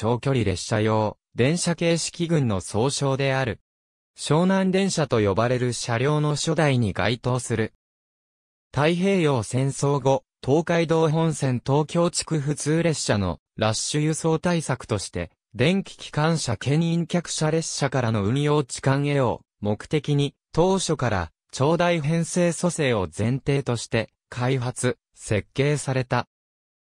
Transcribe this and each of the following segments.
長距離列車用、電車形式群の総称である。湘南電車と呼ばれる車両の初代に該当する。太平洋戦争後、東海道本線東京地区普通列車のラッシュ輸送対策として、電気機関車牽引客車列車からの運用置換へを目的に、当初から長大編成蘇生を前提として開発、設計された。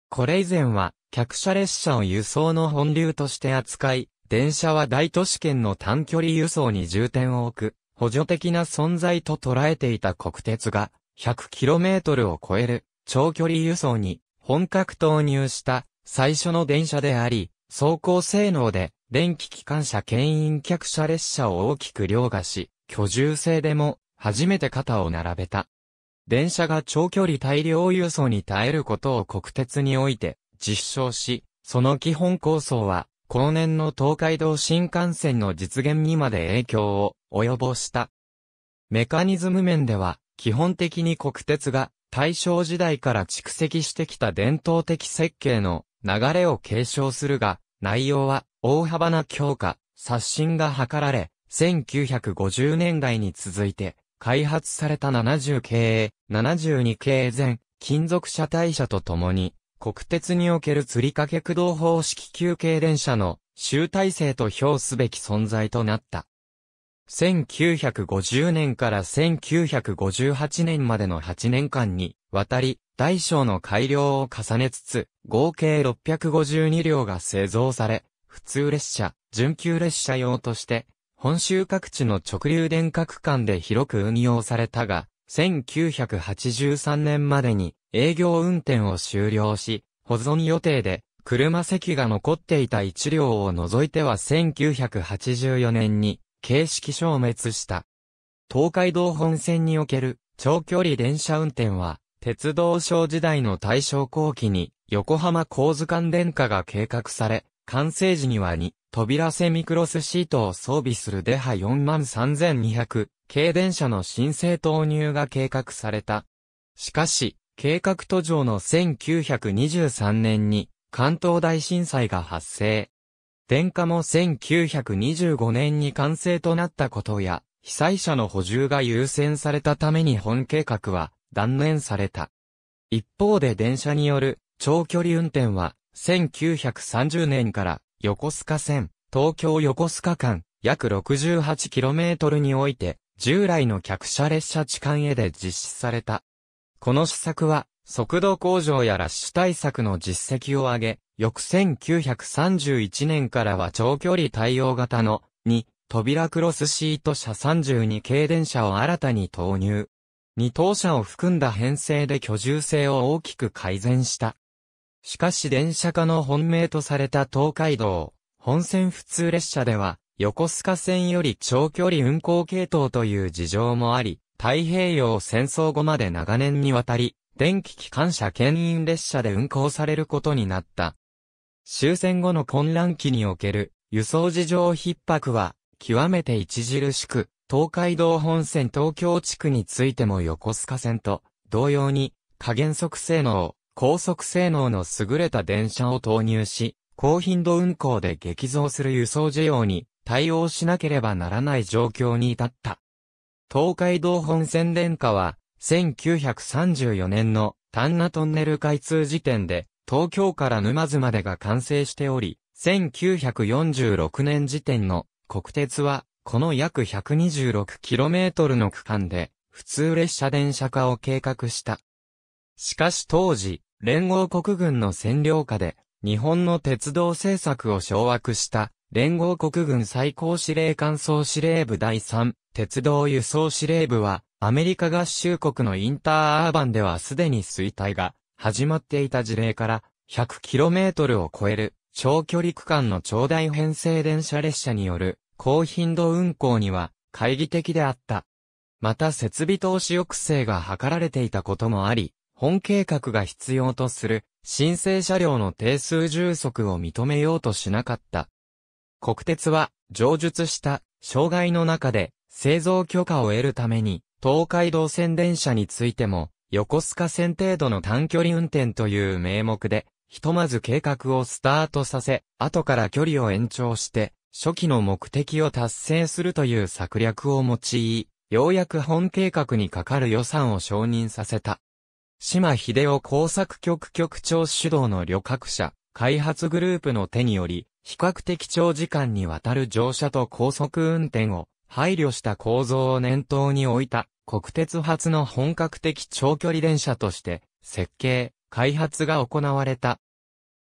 これ以前は客車列車を輸送の本流として扱い、電車は大都市圏の短距離輸送に重点を置く、補助的な存在と捉えていた国鉄が、100km を超える長距離輸送に本格投入した最初の電車であり、走行性能で電気機関車牽引客車列車を大きく凌駕し、居住性でも初めて肩を並べた。電車が長距離大量輸送に耐えることを国鉄において実証し、その基本構想は、後年の東海道新幹線の実現にまで影響を及ぼした。メカニズム面では、基本的に国鉄が大正時代から蓄積してきた伝統的設計の流れを継承するが、内容は大幅な強化、刷新が図られ、1950年代に続いて開発された70系、72系前、金属車体車とともに国鉄における吊り掛け駆動方式休憩電車の集大成と評すべき存在となった。1950年から1958年までの8年間に、渡り、大小の改良を重ねつつ、合計652両が製造され、普通列車、準急列車用として、本州各地の直流電化区間で広く運用されたが、1983年までに営業運転を終了し、保存予定で、車席が残っていた1両を除いては1984年に、形式消滅した。東海道本線における長距離電車運転は、鉄道省時代の大正後期に横浜高図間電化が計画され、完成時には2、扉セミクロスシートを装備するデハ43200、軽電車の申請投入が計画された。しかし、計画途上の1923年に関東大震災が発生。電化も1925年に完成となったことや、被災者の補充が優先されたために本計画は断念された。一方で電車による長距離運転は1930年から横須賀線、東京横須賀間約 68km において従来の客車列車地間へで実施された。この施策は、速度向上やラッシュ対策の実績を上げ、翌1931年からは長距離対応型の2扉クロスシート車32系電車を新たに投入。2等車を含んだ編成で居住性を大きく改善した。しかし電車化の本命とされた東海道、本線普通列車では、横須賀線より長距離運行系統という事情もあり、太平洋戦争後まで長年にわたり、電気機関車牽引列車で運行されることになった。終戦後の混乱期における輸送事情逼迫は極めて著しく、東海道本線東京地区についても横須賀線と同様に加減速性能、高速性能の優れた電車を投入し、高頻度運行で激増する輸送需要に対応しなければならない状況に至った。東海道本線電化は、1934年の丹那トンネル開通時点で、東京から沼津までが完成しており、1946年時点の国鉄は、この約 126km の区間で、普通列車電車化を計画した。しかし当時、連合国軍の占領下で、日本の鉄道政策を掌握した連合国軍最高司令官総司令部第3、鉄道輸送司令部は、アメリカ合衆国のインターアーバンではすでに衰退が始まっていた事例から、100km を超える長距離区間の長大編成電車列車による高頻度運行には懐疑的であった。また設備投資抑制が図られていたこともあり、本計画が必要とする申請車両の定数充足を認めようとしなかった国鉄は、上述した障害の中で製造許可を得るために、東海道線電車についても、横須賀線程度の短距離運転という名目で、ひとまず計画をスタートさせ、後から距離を延長して、初期の目的を達成するという策略を用い、ようやく本計画にかかる予算を承認させた。島秀夫工作局局長主導の旅客車、開発グループの手により、比較的長時間にわたる乗車と高速運転を配慮した構造を念頭に置いた国鉄発の本格的長距離電車として設計、開発が行われた。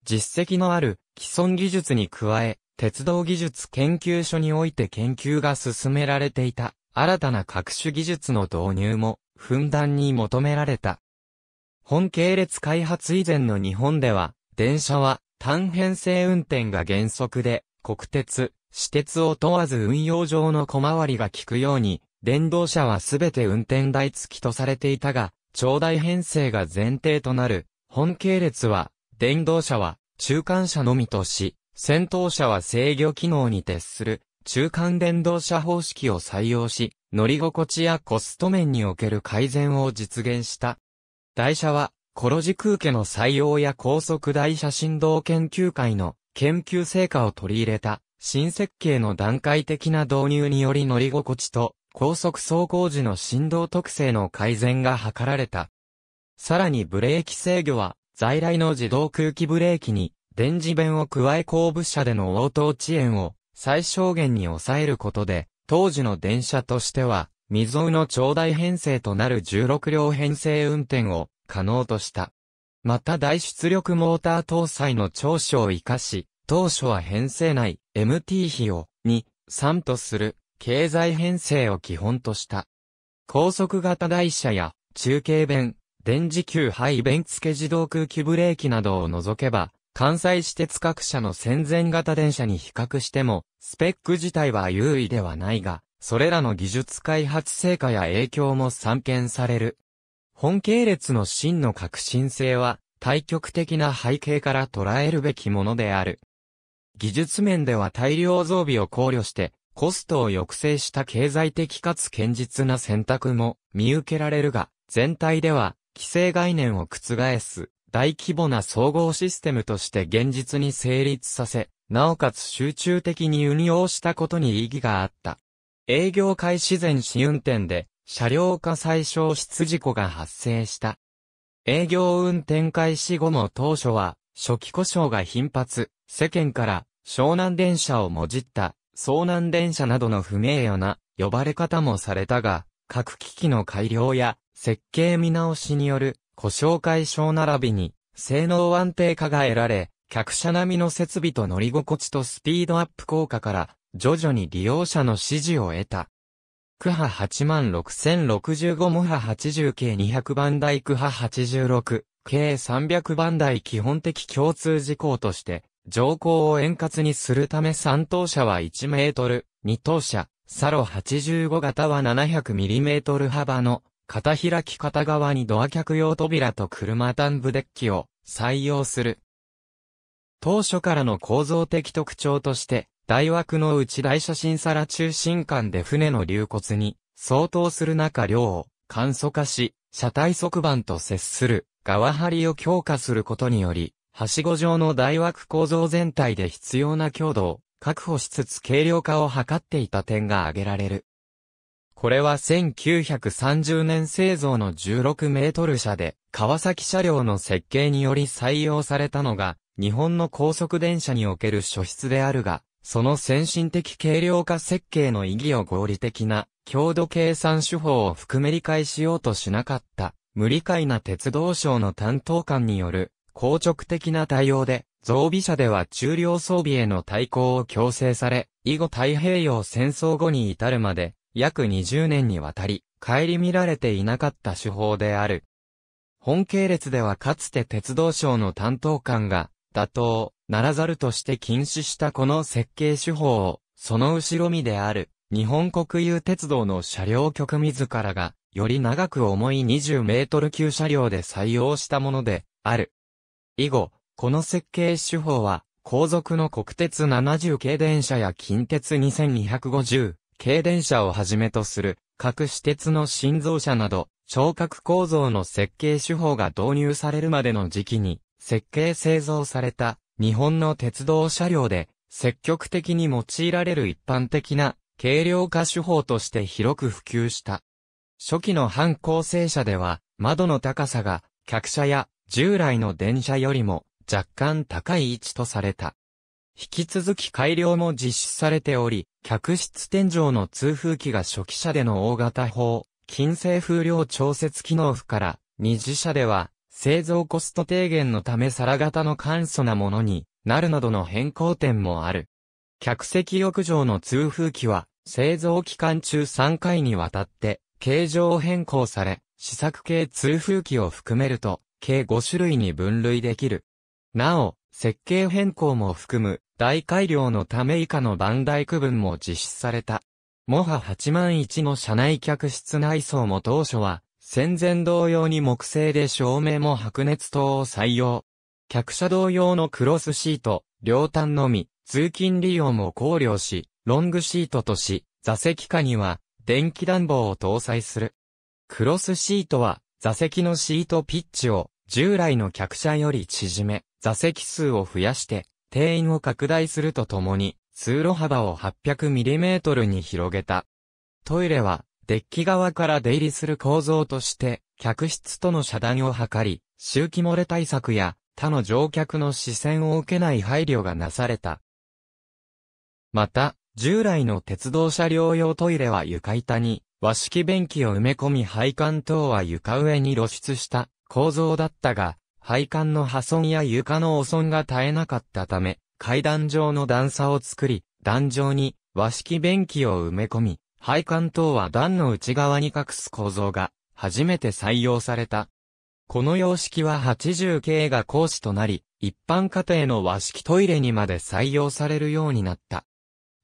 実績のある既存技術に加え、鉄道技術研究所において研究が進められていた新たな各種技術の導入もふんだんに求められた。本系列開発以前の日本では、電車は単編成運転が原則で、国鉄、私鉄を問わず運用上の小回りが効くように、電動車はすべて運転台付きとされていたが、長大編成が前提となる、本系列は、電動車は、中間車のみとし、先頭車は制御機能に徹する、中間電動車方式を採用し、乗り心地やコスト面における改善を実現した。台車は、コロジ空家の採用や高速大写真動研究会の研究成果を取り入れた新設計の段階的な導入により乗り心地と高速走行時の振動特性の改善が図られた。さらにブレーキ制御は在来の自動空気ブレーキに電磁弁を加え後部車での応答遅延を最小限に抑えることで、当時の電車としては、未曾有の長大編成となる16両編成運転を可能とした。また大出力モーター搭載の長所を活かし、当初は編成内 MT 比を2、3とする経済編成を基本とした。高速型台車や中継弁、電磁球配弁付け自動空気ブレーキなどを除けば、関西私鉄各社の戦前型電車に比較しても、スペック自体は優位ではないが、それらの技術開発成果や影響も散見される。本系列の真の革新性は、対極的な背景から捉えるべきものである。技術面では大量増備を考慮して、コストを抑制した経済的かつ堅実な選択も見受けられるが、全体では、規制概念を覆す、大規模な総合システムとして現実に成立させ、なおかつ集中的に運用したことに意義があった。営業開始前試運転で、車両火災消失事故が発生した。営業運転開始後も当初は、初期故障が頻発、世間から、湘南電車をもじった、湘南電車などの不名誉な呼ばれ方もされたが、各機器の改良や設計見直しによる故障解消並びに性能安定化が得られ、客車並みの設備と乗り心地とスピードアップ効果から徐々に利用者の支持を得た。クハ86065モハ80系200番台クハ86計300番台基本的共通事項として、乗降を円滑にするため3等車は1メートル、2等車、サロ85型は7 0 0トル幅の、片開き片側にドア客用扉と車端部デッキを採用する。当初からの構造的特徴として、大枠の内大写真皿中心間で船の流骨に相当する中量を簡素化し、車体側板と接する側張りを強化することにより、はしご状の大枠構造全体で必要な強度を確保しつつ軽量化を図っていた点が挙げられる。これは1930年製造の16メートル車で、川崎車両の設計により採用されたのが、日本の高速電車における初出であるが、その先進的軽量化設計の意義を合理的な、強度計算手法を含め理解しようとしなかった、無理解な鉄道省の担当官による、硬直的な対応で、増備車では中量装備への対抗を強制され、以後太平洋戦争後に至るまで、約20年にわたり、帰り見られていなかった手法である。本系列ではかつて鉄道省の担当官が、打倒、ならざるとして禁止したこの設計手法を、その後ろ身である、日本国有鉄道の車両局自らが、より長く重い20メートル級車両で採用したもので、ある。以後、この設計手法は、後続の国鉄70系電車や近鉄2250系電車をはじめとする、各私鉄の新造車など、聴覚構造の設計手法が導入されるまでの時期に、設計製造された日本の鉄道車両で積極的に用いられる一般的な軽量化手法として広く普及した。初期の半構成車では窓の高さが客車や従来の電車よりも若干高い位置とされた。引き続き改良も実施されており、客室天井の通風機が初期車での大型砲、近性風量調節機能負から、二次車では製造コスト低減のため皿型の簡素なものになるなどの変更点もある。客席浴場の通風機は、製造期間中3回にわたって、形状変更され、試作系通風機を含めると、計5種類に分類できる。なお、設計変更も含む、大改良のため以下の番台区分も実施された。モハ8万1の車内客室内装も当初は、戦前同様に木製で照明も白熱灯を採用。客車同様のクロスシート、両端のみ、通勤利用も考慮し、ロングシートとし、座席下には、電気暖房を搭載する。クロスシートは、座席のシートピッチを、従来の客車より縮め、座席数を増やして、定員を拡大するとともに、通路幅を 800mm に広げた。トイレは、デッキ側から出入りする構造として、客室との遮断を図り、周期漏れ対策や他の乗客の視線を受けない配慮がなされた。また、従来の鉄道車両用トイレは床板に和式便器を埋め込み配管等は床上に露出した構造だったが、配管の破損や床の汚損が絶えなかったため、階段状の段差を作り、壇上に和式便器を埋め込み、配管等は段の内側に隠す構造が初めて採用された。この様式は8 0系が講師となり、一般家庭の和式トイレにまで採用されるようになった。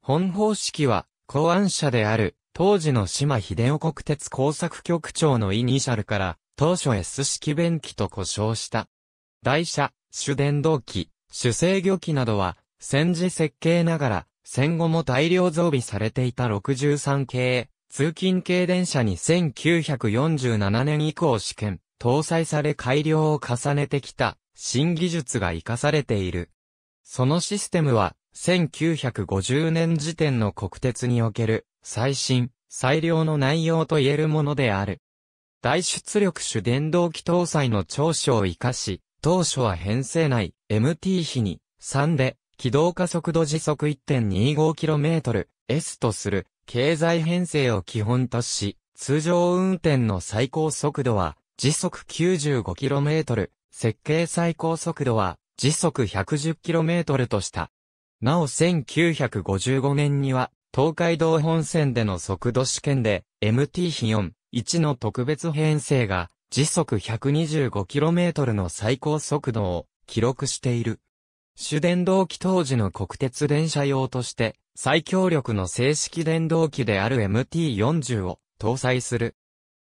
本方式は、考案者である、当時の島秀夫国鉄工作局長のイニシャルから、当初 S 式便器と呼称した。台車、主電動機、主制御機などは、戦時設計ながら、戦後も大量増備されていた63系、通勤系電車に1947年以降試験、搭載され改良を重ねてきた、新技術が活かされている。そのシステムは、1950年時点の国鉄における、最新、最良の内容と言えるものである。大出力主電動機搭載の長所を活かし、当初は編成内、MT 比に、3で、軌道加速度時速 1.25km/s とする経済編成を基本とし、通常運転の最高速度は時速 95km、設計最高速度は時速 110km とした。なお1955年には東海道本線での速度試験で MT 比4、1の特別編成が時速 125km の最高速度を記録している。主電動機当時の国鉄電車用として、最強力の正式電動機である MT40 を搭載する。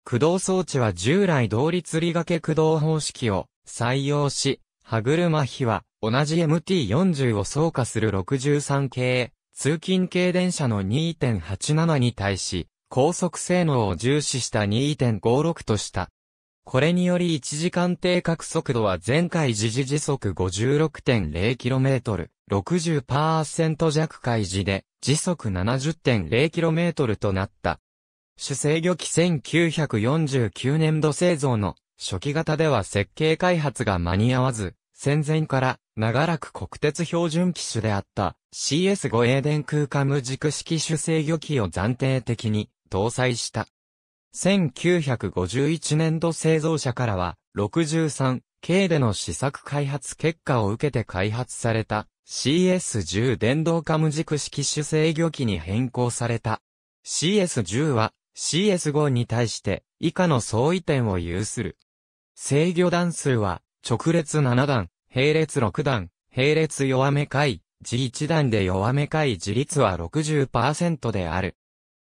駆動装置は従来同率理掛け駆動方式を採用し、歯車比は同じ MT40 を走過する63系、通勤系電車の2.87に対し、高速性能を重視した2.56とした。これにより1時間定格速度は前回時時時速 56.0km、60%弱開示で時速 70.0km となった。主制御機1949年度製造の初期型では設計開発が間に合わず、戦前から長らく国鉄標準機種であった CS5A 電空間無軸式主制御機を暫定的に搭載した。1951年度製造者からは、63、系での試作開発結果を受けて開発された CS10 電動カム軸式種制御機に変更された。CS10 は CS5 に対して以下の相違点を有する。制御段数は直列7段、並列6段、並列弱め回、G1 段で弱め回自立は60%である。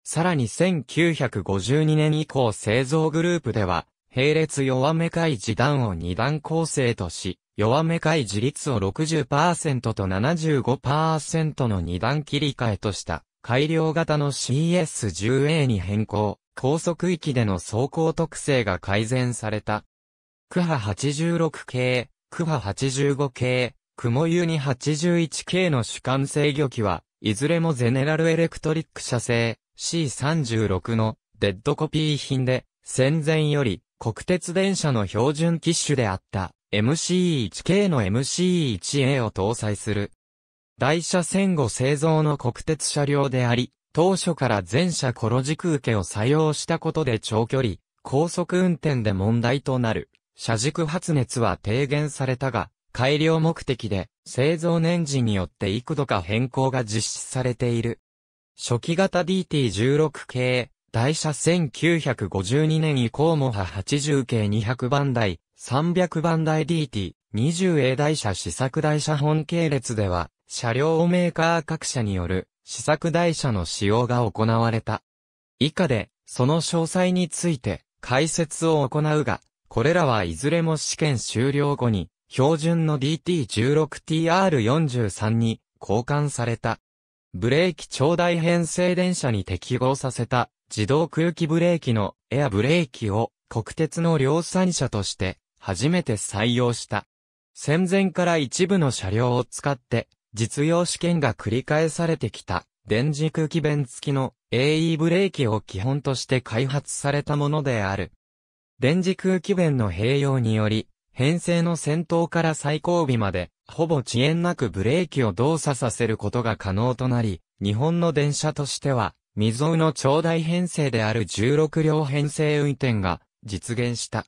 さらに1952年以降製造グループでは、並列弱めい時段を2段構成とし、弱めい自立を60%と75%の2段切り替えとした改良型の CS10A に変更、高速域での走行特性が改善された。クハ86系、クハ85系、クモユニ81系の主幹制御機は、いずれもゼネラルエレクトリック社製、C36 のデッドコピー品で、戦前より国鉄電車の標準機種であった MC1K の MC1A を搭載する。台車戦後製造の国鉄車両であり、当初から全車コロ軸受けを採用したことで長距離、高速運転で問題となる。車軸発熱は低減されたが、改良目的で製造年次によって幾度か変更が実施されている。初期型 DT16 系、台車1952年以降も派80系200番台、300番台 DT、20A 台車試作台車本系列では、車両メーカー各社による試作台車の使用が行われた。以下で、その詳細について解説を行うが、これらはいずれも試験終了後に、標準の DT16TR43 に交換された。ブレーキ超大編成電車に適合させた自動空気ブレーキのエアブレーキを国鉄の量産車として初めて採用した。戦前から一部の車両を使って実用試験が繰り返されてきた電磁空気弁付きの AE ブレーキを基本として開発されたものである。電磁空気弁の併用により編成の先頭から最後尾までほぼ遅延なくブレーキを動作させることが可能となり、日本の電車としては、未曾有の長大編成である16両編成運転が実現した。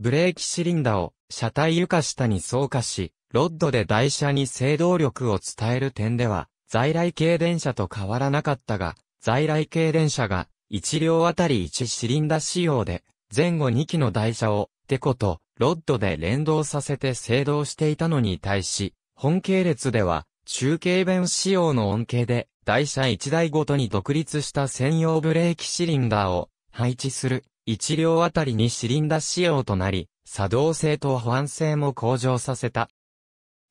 ブレーキシリンダを車体床下に装化し、ロッドで台車に制動力を伝える点では、在来系電車と変わらなかったが、在来系電車が1両あたり1シリンダ仕様で、前後2機の台車を、てこと、ロッドで連動させて制動していたのに対し、本系列では、中継弁仕様の恩恵で、台車1台ごとに独立した専用ブレーキシリンダーを配置する1両あたりにシリンダー仕様となり、作動性と保安性も向上させた。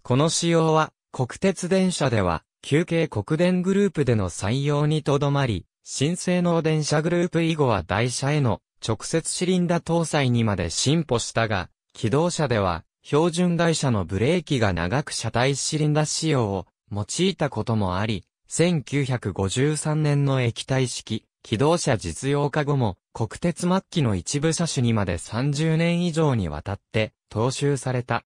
この仕様は、国鉄電車では、休憩国電グループでの採用にとどまり、新性能電車グループ以後は台車への直接シリンダ搭載にまで進歩したが、機動車では、標準台車のブレーキが長く車体シリンダー仕様を用いたこともあり、1953年の液体式、機動車実用化後も、国鉄末期の一部車種にまで30年以上にわたって、踏襲された。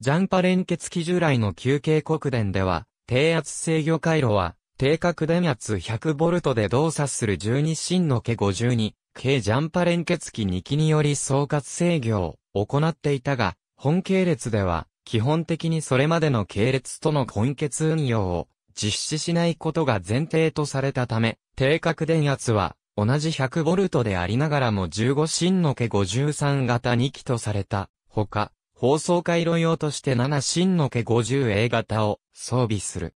ジャンパ連結機従来の休憩国電では、低圧制御回路は、定格電圧 100V で動作する12芯の毛52、計ジャンパ連結機2機により総括制御を行っていたが、本系列では、基本的にそれまでの系列との混血運用を実施しないことが前提とされたため、定格電圧は同じ 100V でありながらも15芯の毛53型2機とされた。ほか、放送回路用として7芯の毛 50A 型を装備する。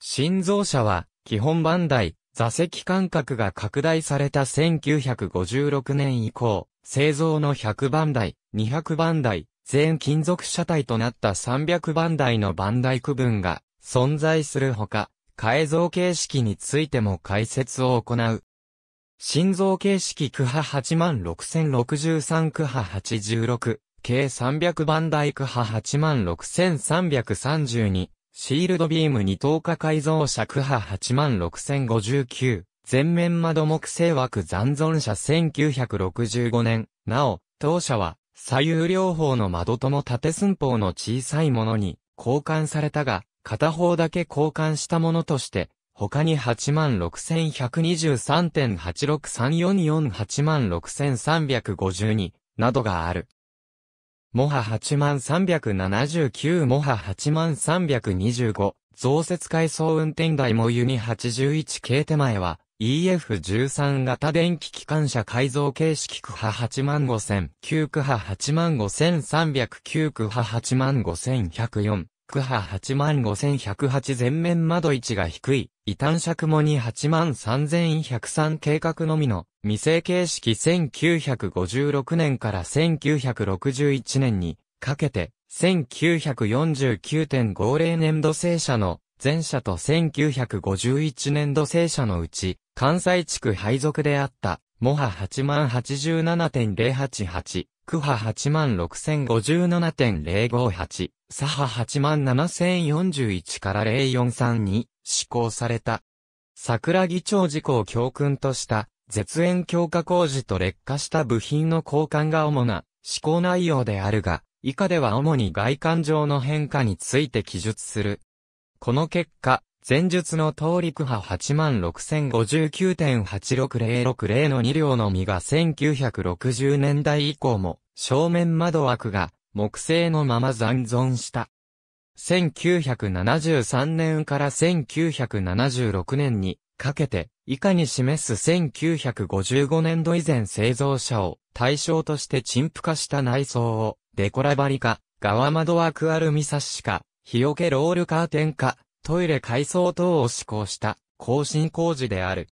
新造車は、基本番台、座席間隔が拡大された1956年以降、製造の100番台、200番台、全金属車体となった300番台の番台区分が存在するほか、改造形式についても解説を行う。心臓形式区波86063区波86、計300番台区波86332、シールドビーム2等化改造車区波86059、全面窓木製枠残存者1965年、なお、当社は、左右両方の窓とも縦寸法の小さいものに交換されたが、片方だけ交換したものとして、他に86,123.863448 86,352などがある。モハ8379モハ8325増設改装運転台もユニ81系手前は EF13 型電気機関車改造形式区波85000、9区波85309区波85104、区波85108全面窓位置が低い、異端尺も2 83103計画のみの、未成形式1956年から1961年に、かけて、1949.50年度製社の前者と1951年度生者のうち、関西地区配属であった、モハ8087.088、クハ86057.058、サハ87041から043に施行された。桜木町事故を教訓とした、絶縁強化工事と劣化した部品の交換が主な施行内容であるが、以下では主に外観上の変化について記述する。この結果、前述の通陸派86,059.86060の2両のみが1960年代以降も正面窓枠が木製のまま残存した。1973年から1976年にかけて以下に示す1955年度以前製造者を対象として陳腐化した内装をデコラバリか側窓枠アルミサッシか日よけロールカーテン化、トイレ改装等を施行した更新工事である。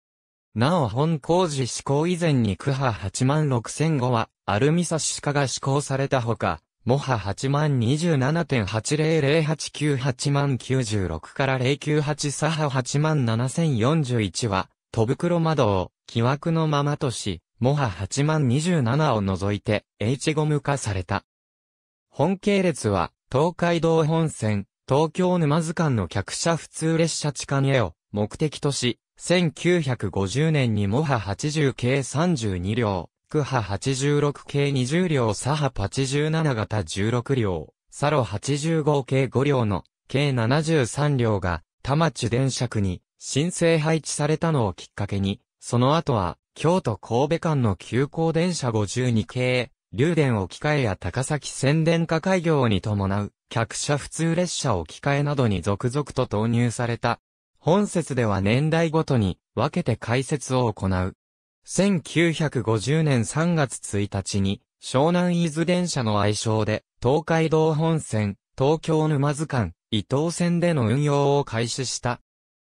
なお本工事施行以前に区波8万6 0 0はアルミサシ化が施行されたほか、モハ8万27.800898万96から098サハ8万7041は、戸袋窓を木枠のままとし、モハ8万27を除いて H ゴム化された。本系列は東海道本線、東京沼津間の客車普通列車地下にへを目的とし、1950年にモハ80系32両、クハ86系20両、サハ87型16両、サロ85系5両の計73両が多摩地電車区に申請配置されたのをきっかけに、その後は京都神戸間の急行電車52系、竜電置き換えや高崎宣伝化開業に伴う、客車普通列車置き換えなどに続々と投入された。本節では年代ごとに分けて解説を行う。1950年3月1日に、湘南伊豆電車の愛称で、東海道本線、東京沼津間、伊東線での運用を開始した。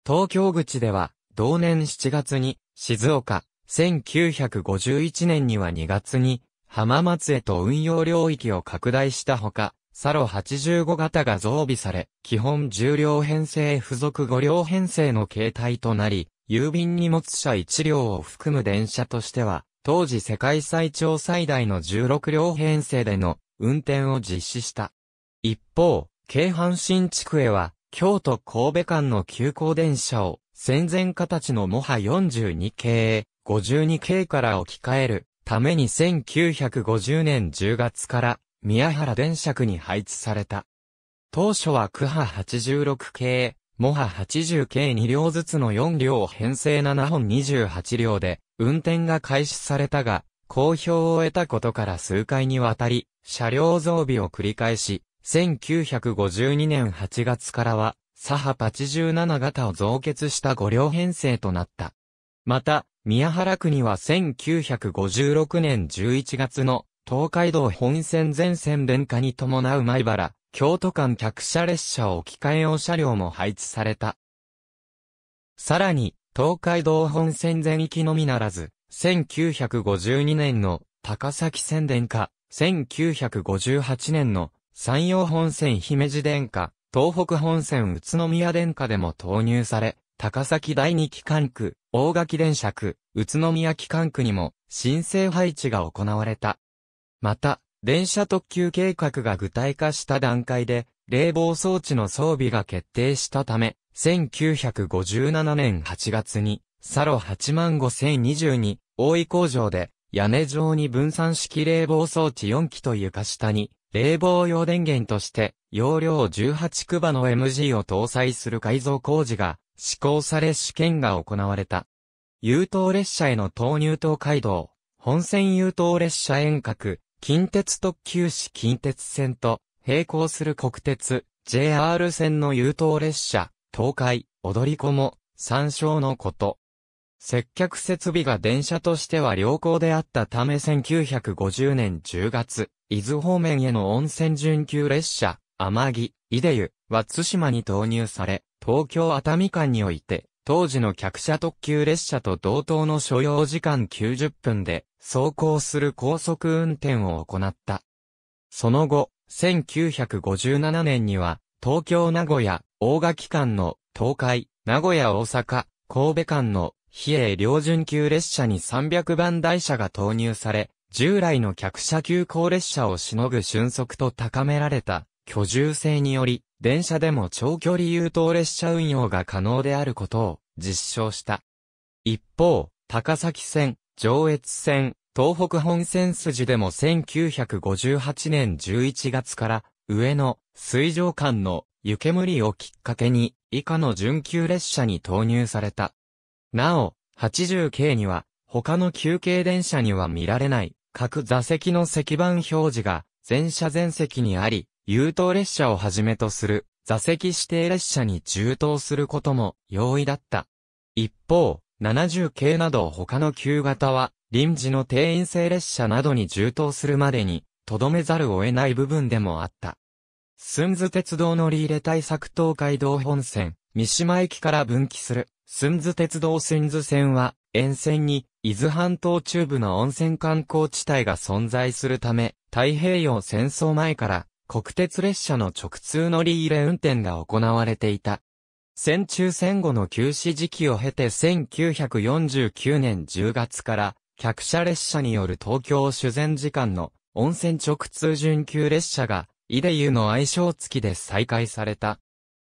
東京口では、同年7月に、静岡、1951年には2月に、浜松へと運用領域を拡大したほか、サロ85型が増備され、基本重量編成付属5両編成の形態となり、郵便荷物車1両を含む電車としては、当時世界最長最大の16両編成での運転を実施した。一方、京阪神地区へは、京都神戸間の急行電車を、戦前形のモハ42系、52系から置き換えるために1950年10月から宮原電車区に配置された。当初は区波86系、モ波80系2両ずつの4両編成7本28両で運転が開始されたが、好評を得たことから数回にわたり、車両増備を繰り返し、1952年8月からは、左派87型を増結した5両編成となった。また、宮原区には1956年11月の東海道本線全線電化に伴う米原、京都間客車列車置き換え用車両も配置された。さらに、東海道本線全域のみならず、1952年の高崎線電化、1958年の山陽本線姫路電化、東北本線宇都宮電化でも投入され、高崎第二機関区、大垣電車区、宇都宮機関区にも、申請配置が行われた。また、電車特急計画が具体化した段階で、冷房装置の装備が決定したため、1957年8月に、サロ85022、大井工場で、屋根上に分散式冷房装置4機と床下に、冷房用電源として、容量18区場の MG を搭載する改造工事が施行され試験が行われた。優等列車への投入東海道、本線優等列車遠隔、近鉄特急市近鉄線と並行する国鉄、JR 線の優等列車、東海、踊り子も、参照のこと。接客設備が電車としては良好であったため1950年10月、伊豆方面への温泉準急列車、天城、伊出湯、は津島に投入され、東京熱海間において、当時の客車特急列車と同等の所要時間90分で、走行する高速運転を行った。その後、1957年には、東京名古屋、大垣間の東海、名古屋大阪、神戸間の比叡両準急列車に300番台車が投入され、従来の客車急行列車をしのぐ瞬速と高められた居住性により、電車でも長距離優等列車運用が可能であることを実証した。一方、高崎線、上越線、東北本線筋でも1958年11月から上野、水上間の湯煙をきっかけに以下の準急列車に投入された。なお、80系には他の休憩電車には見られない各座席の石板表示が全車全席にあり、優等列車をはじめとする座席指定列車に充当することも容易だった。一方、70系など他の旧型は臨時の定員制列車などに充当するまでにとどめざるを得ない部分でもあった。ン津鉄道乗り入れ対策東海道本線、三島駅から分岐する、ン津鉄道ン津線は、沿線に、伊豆半島中部の温泉観光地帯が存在するため、太平洋戦争前から、国鉄列車の直通乗り入れ運転が行われていた。戦中戦後の休止時期を経て1949年10月から客車列車による東京修繕時間の温泉直通準急列車が、イデユの愛称付きで再開された。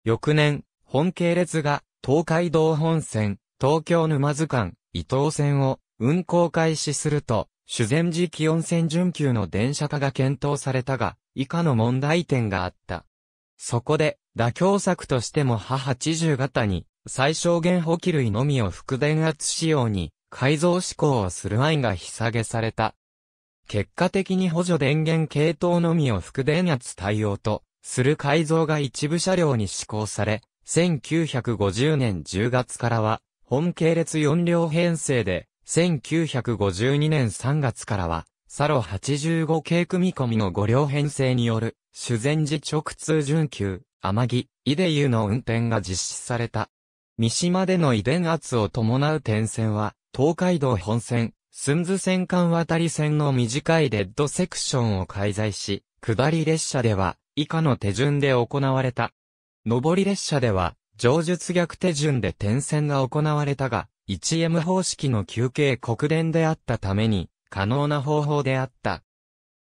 翌年、本系列が東海道本線、東京沼津間、伊東線を運行開始すると、修繕時期温泉準急の電車化が検討されたが、以下の問題点があった。そこで、妥協策としても母80型に、最小限補給類のみを副電圧仕様に、改造志向をする案が引下げされた。結果的に補助電源系統のみを副電圧対応と、する改造が一部車両に施行され、1950年10月からは、本系列4両編成で、1952年3月からは、サロ85系組込みの5両編成による、修善寺直通準急、天城、井出湯の運転が実施された。三島での遺伝圧を伴う点線は、東海道本線、駿津線間渡り線の短いデッドセクションを介在し、下り列車では、以下の手順で行われた。上り列車では、上述逆手順で点線が行われたが、1M 方式の休憩国電であったために、可能な方法であった。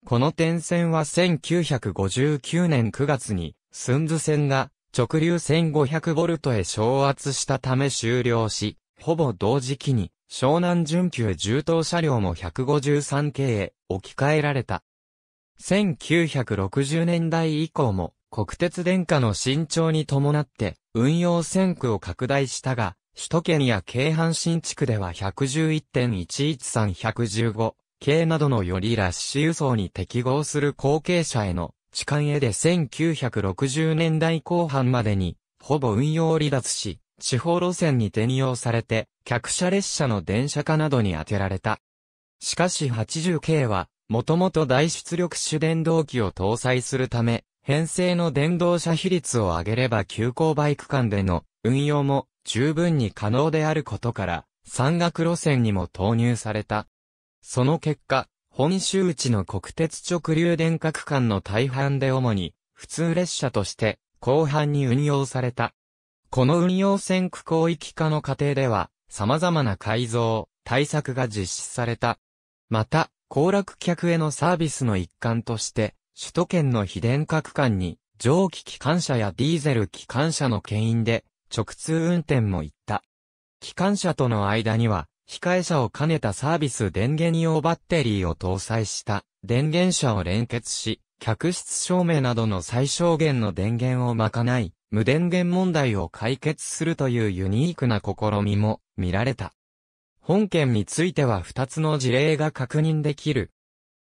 この点線は1959年9月に、寸ズ線が直流 1500V へ昇圧したため終了し、ほぼ同時期に湘南準急重等車両も153系へ置き換えられた。1960年代以降も国鉄電化の伸長に伴って運用線区を拡大したが、首都圏や京阪新地区では111.113115系などのよりラッシュ輸送に適合する後継者への置換へで1960年代後半までにほぼ運用離脱し、地方路線に転用されて、客車列車の電車化などに充てられた。しかし80系は、もともと大出力主電動機を搭載するため、編成の電動車比率を上げれば急行バイク間での運用も十分に可能であることから、山岳路線にも投入された。その結果、本州地の国鉄直流電化区間の大半で主に、普通列車として、後半に運用された。この運用線区広域化の過程では、様々な改造、対策が実施された。また、行楽客へのサービスの一環として、首都圏の非電化区間に、蒸気機関車やディーゼル機関車の牽引で、直通運転も行った。機関車との間には、控え車を兼ねたサービス電源用バッテリーを搭載した電源車を連結し、客室照明などの最小限の電源を賄い、無電源問題を解決するというユニークな試みも見られた。本件については2つの事例が確認できる。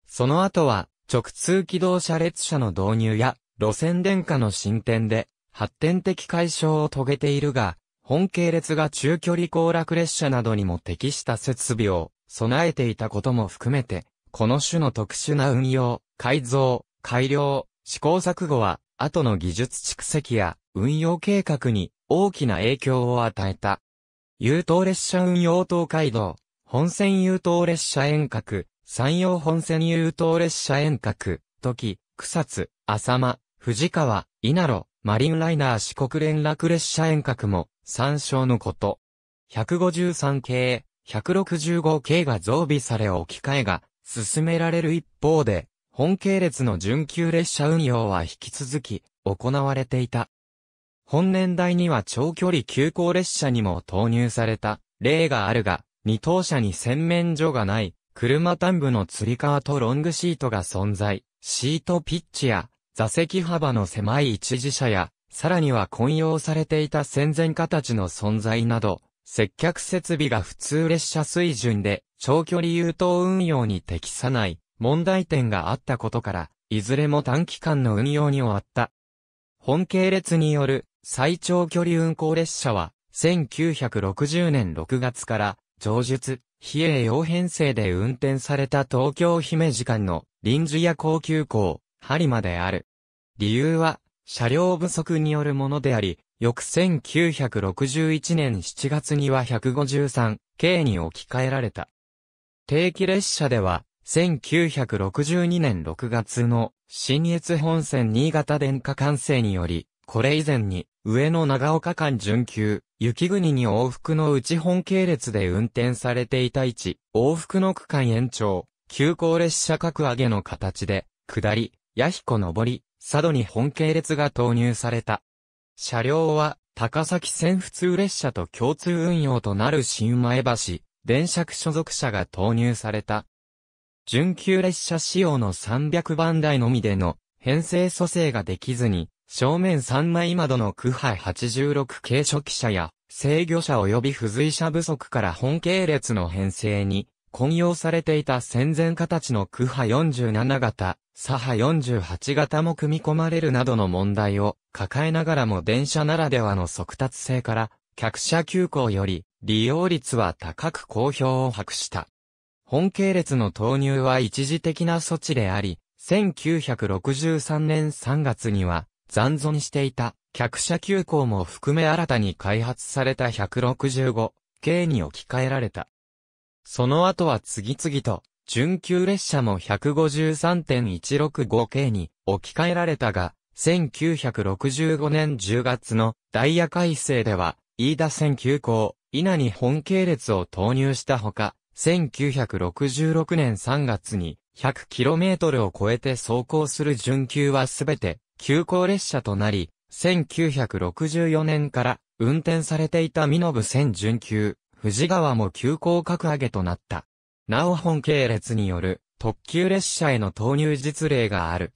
その後は、直通機動車列車の導入や、路線電化の進展で、発展的解消を遂げているが、本系列が中距離行楽列車などにも適した設備を備えていたことも含めて、この種の特殊な運用、改造、改良、試行錯誤は、後の技術蓄積や運用計画に大きな影響を与えた。優等列車運用東海道、本線優等列車遠隔、山陽本線優等列車遠隔、時、草津、浅間、藤川、稲路、マリンライナー四国連絡列車遠隔も参照のこと。153系、165系が増備され置き換えが進められる一方で、本系列の準急列車運用は引き続き行われていた。本年代には長距離急行列車にも投入された例があるが、二等車に洗面所がない、車端部の吊り革とロングシートが存在、シートピッチや座席幅の狭い一時車や、さらには混用されていた戦前形の存在など、接客設備が普通列車水準で長距離優等運用に適さない問題点があったことから、いずれも短期間の運用に終わった。本系列による最長距離運行列車は、1960年6月から上述、比叡洋編成で運転された東京姫路間の臨時夜高級校、播まである。理由は、車両不足によるものであり、翌1961年7月には153系に置き換えられた。定期列車では、1962年6月の新越本線新潟電化完成により、これ以前に上野長岡間準急、雪国に往復の内本系列で運転されていた位置、往復の区間延長、急行列車格上げの形で、下り、ヒ彦上り、佐渡に本系列が投入された。車両は、高崎線普通列車と共通運用となる新前橋、電車区所属車が投入された。準急列車仕様の300番台のみでの編成蘇生ができずに、正面3枚窓の区配86軽初期車や制御車及び付随車不足から本系列の編成に混用されていた戦前形の区派47型、左派48型も組み込まれるなどの問題を抱えながらも電車ならではの速達性から客車急行より利用率は高く好評を博した。本系列の投入は一時的な措置であり、1963年3月には残存していた客車急行も含め新たに開発された165系に置き換えられた。その後は次々と準急列車も153.165系に置き換えられたが、1965年10月のダイヤ改正では、飯田線急行、稲に本系列を投入したほか、1966年3月に 100km を超えて走行する準急はすべて急行列車となり、1964年から運転されていた身延線準急、藤川も急行格上げとなった。なお本系列による特急列車への投入実例がある。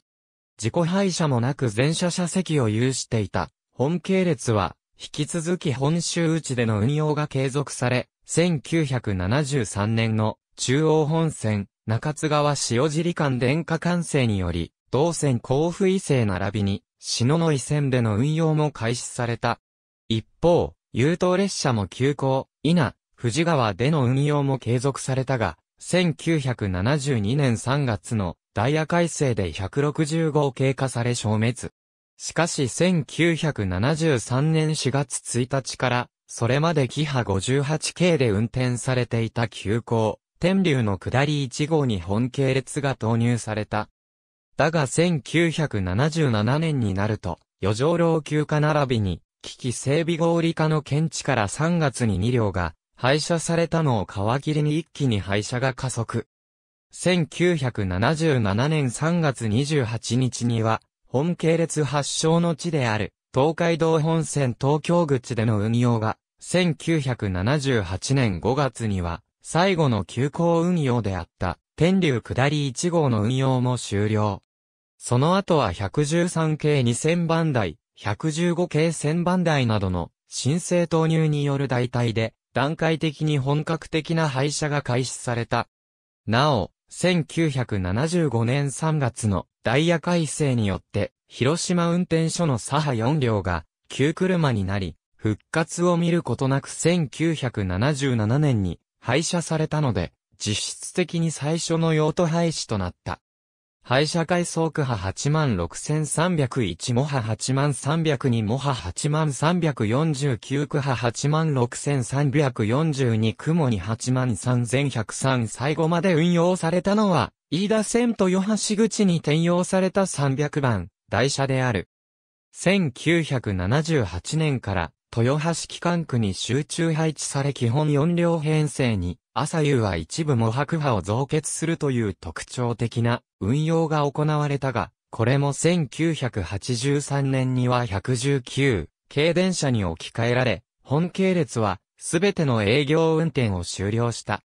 自己廃車もなく全車車席を有していた本系列は引き続き本州内での運用が継続され、1973年の中央本線中津川塩尻間電化完成により、同線甲府伊勢並びに、篠の井線での運用も開始された。一方、優等列車も急行、稲、富士川での運用も継続されたが、1972年3月のダイヤ改正で160号経過され消滅。しかし1973年4月1日から、それまでキハ5 8系で運転されていた急行、天竜の下り1号に本系列が投入された。だが1977年になると、余剰老朽化並びに、機器整備合理化の検知から3月に2両が、廃車されたのを皮切りに一気に廃車が加速。1977年3月28日には、本系列発祥の地である、東海道本線東京口での運用が、1978年5月には、最後の急行運用であった、天竜下り1号の運用も終了。その後は113系2000番台、115系1000番台などの、申請投入による代替で、段階的に本格的な廃車が開始された。なお、1975年3月のダイヤ改正によって、広島運転所の左派4両が、旧車になり、復活を見ることなく1977年に廃車されたので、実質的に最初の用途廃止となった。廃車階層区派86301モ派8302モ派8349区派86342雲に83103最後まで運用されたのは、飯田線と与橋口に転用された300番、台車である。1978年から、豊橋機関区に集中配置され基本4両編成に朝夕は一部も白派を増結するという特徴的な運用が行われたが、これも1983年には119系電車に置き換えられ、本系列はすべての営業運転を終了した。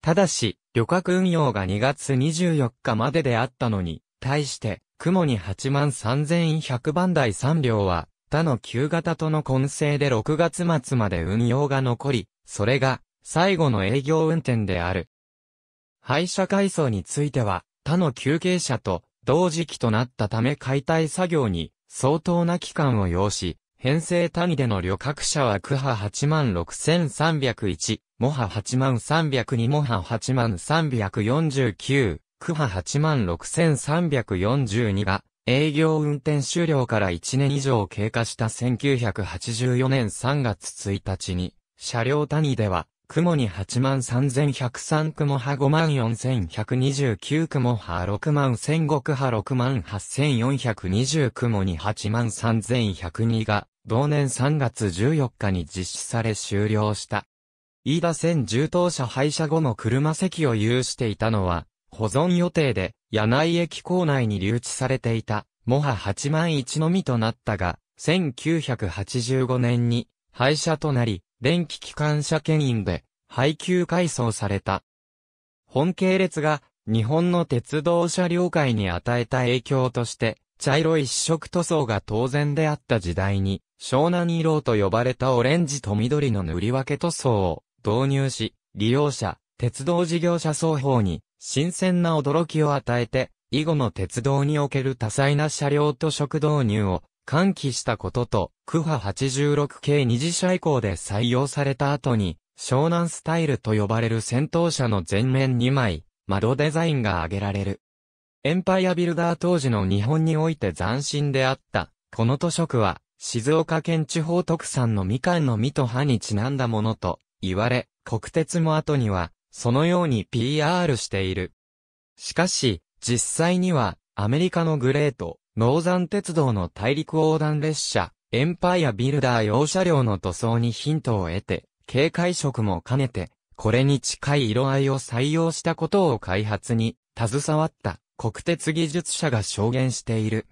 ただし、旅客運用が2月24日までであったのに、対して、雲に8万3100番台3両は、他の旧型との混成で6月末まで運用が残り、それが最後の営業運転である。廃車改装については、他の休憩車と同時期となったため解体作業に相当な期間を要し、編成谷での旅客車は区波86301、モ波8 3 0 2モ波8349、区波86342が、営業運転終了から1年以上経過した1984年3月1日に、車両谷では、雲に8万3103雲派5万4129雲派6万1005波6万8420雲に8万3102が、同年3月14日に実施され終了した。飯田線重当車廃車後の車席を有していたのは、保存予定で、柳井駅構内に留置されていた、モハ8万1のみとなったが、1985年に廃車となり、電気機関車牽引で配給改装された。本系列が日本の鉄道車両界に与えた影響として、茶色一色塗装が当然であった時代に、湘南色と呼ばれたオレンジと緑の塗り分け塗装を導入し、利用者、鉄道事業者双方に新鮮な驚きを与えて、以後の鉄道における多彩な車両と食導入を歓喜したことと、クハ86系二次車以降で採用された後に、湘南スタイルと呼ばれる戦闘車の前面2枚、窓デザインが挙げられる。エンパイアビルダー当時の日本において斬新であった、この図色は、静岡県地方特産のみかんの実と葉にちなんだものと、言われ、国鉄も後には、そのように PR している。しかし、実際には、アメリカのグレート、ノーザン鉄道の大陸横断列車、エンパイアビルダー用車両の塗装にヒントを得て、警戒色も兼ねて、これに近い色合いを採用したことを開発に、携わった国鉄技術者が証言している。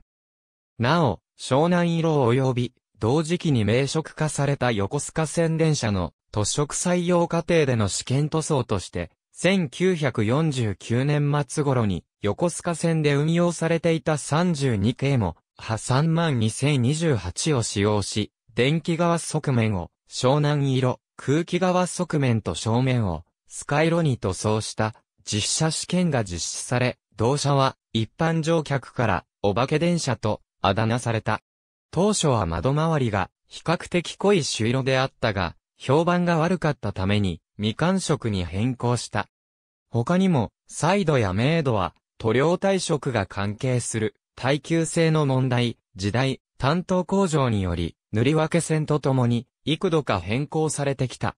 なお、湘南色及び、同時期に明色化された横須賀線電車の、塗色採用過程での試験塗装として、1949年末頃に横須賀線で運用されていた32系も、波32028を使用し、電気側側面を湘南色、空気側側面と正面をスカイロに塗装した実写試験が実施され、同社は一般乗客からお化け電車とあだ名された。当初は窓周りが比較的濃い朱色であったが、評判が悪かったために未完食に変更した。他にも、サイドや明度は、塗料退色が関係する、耐久性の問題、時代、担当工場により、塗り分け線とともに、幾度か変更されてきた。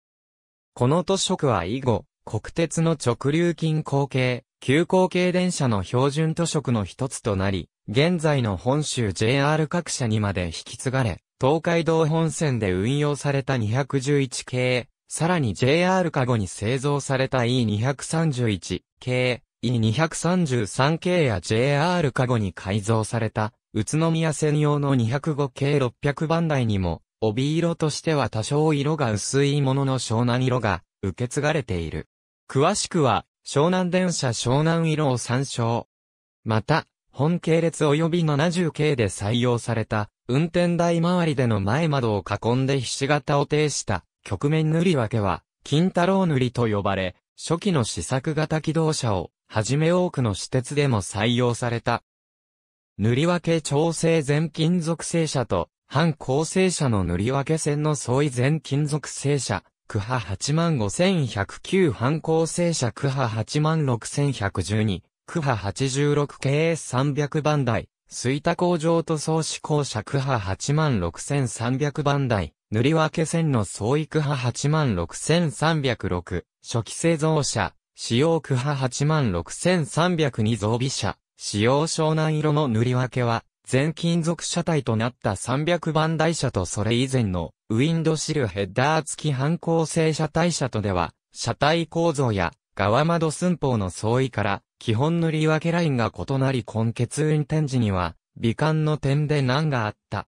この塗色は以後、国鉄の直流金後継、急行系電車の標準塗色の一つとなり、現在の本州 JR 各社にまで引き継がれ、東海道本線で運用された211系、さらに JR カゴに製造された E231 系、E233 系や JR カゴに改造された、宇都宮専用の205系600番台にも、帯色としては多少色が薄いものの湘南色が受け継がれている。詳しくは、湘南電車湘南色を参照。また、本系列及び70系で採用された、運転台周りでの前窓を囲んでひし形を呈した、局面塗り分けは、金太郎塗りと呼ばれ、初期の試作型機動車を、はじめ多くの私鉄でも採用された。塗り分け調整全金属製車と、半構成車の塗り分け線の相違全金属製車、区波85109半構成車区波86112、区波86 KS300 番台、水田工場塗装志向尺波86300番台、塗り分け線の創育波86306、初期製造車、使用区波86302増備車、使用湘南色の塗り分けは、全金属車体となった300番台車とそれ以前の、ウィンドシルヘッダー付き反光性車体車とでは、車体構造や、側窓寸法の相違から、基本の利分けラインが異なり根血運転時には、美観の点で難があった。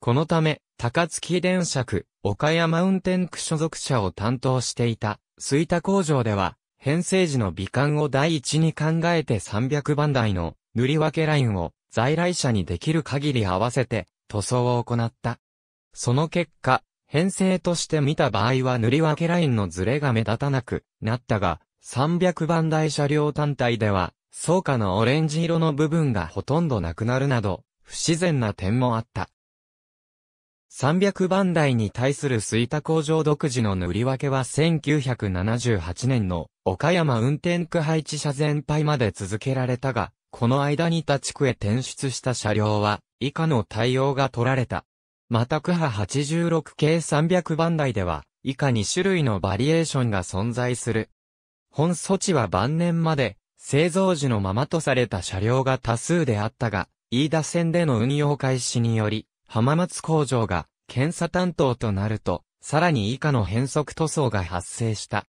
このため、高槻電車区、岡山運転区所属者を担当していた、水田工場では、編成時の美観を第一に考えて300番台の塗り分けラインを在来車にできる限り合わせて塗装を行った。その結果、編成として見た場合は塗り分けラインのズレが目立たなくなったが、300番台車両単体では、草加のオレンジ色の部分がほとんどなくなるなど、不自然な点もあった。300番台に対する水田工場独自の塗り分けは1978年の岡山運転区配置車全廃まで続けられたが、この間に他地区へ転出した車両は以下の対応が取られた。また区派86系300番台では以下2種類のバリエーションが存在する。本措置は晩年まで、製造時のままとされた車両が多数であったが、飯田線での運用開始により、浜松工場が検査担当となると、さらに以下の変則塗装が発生した。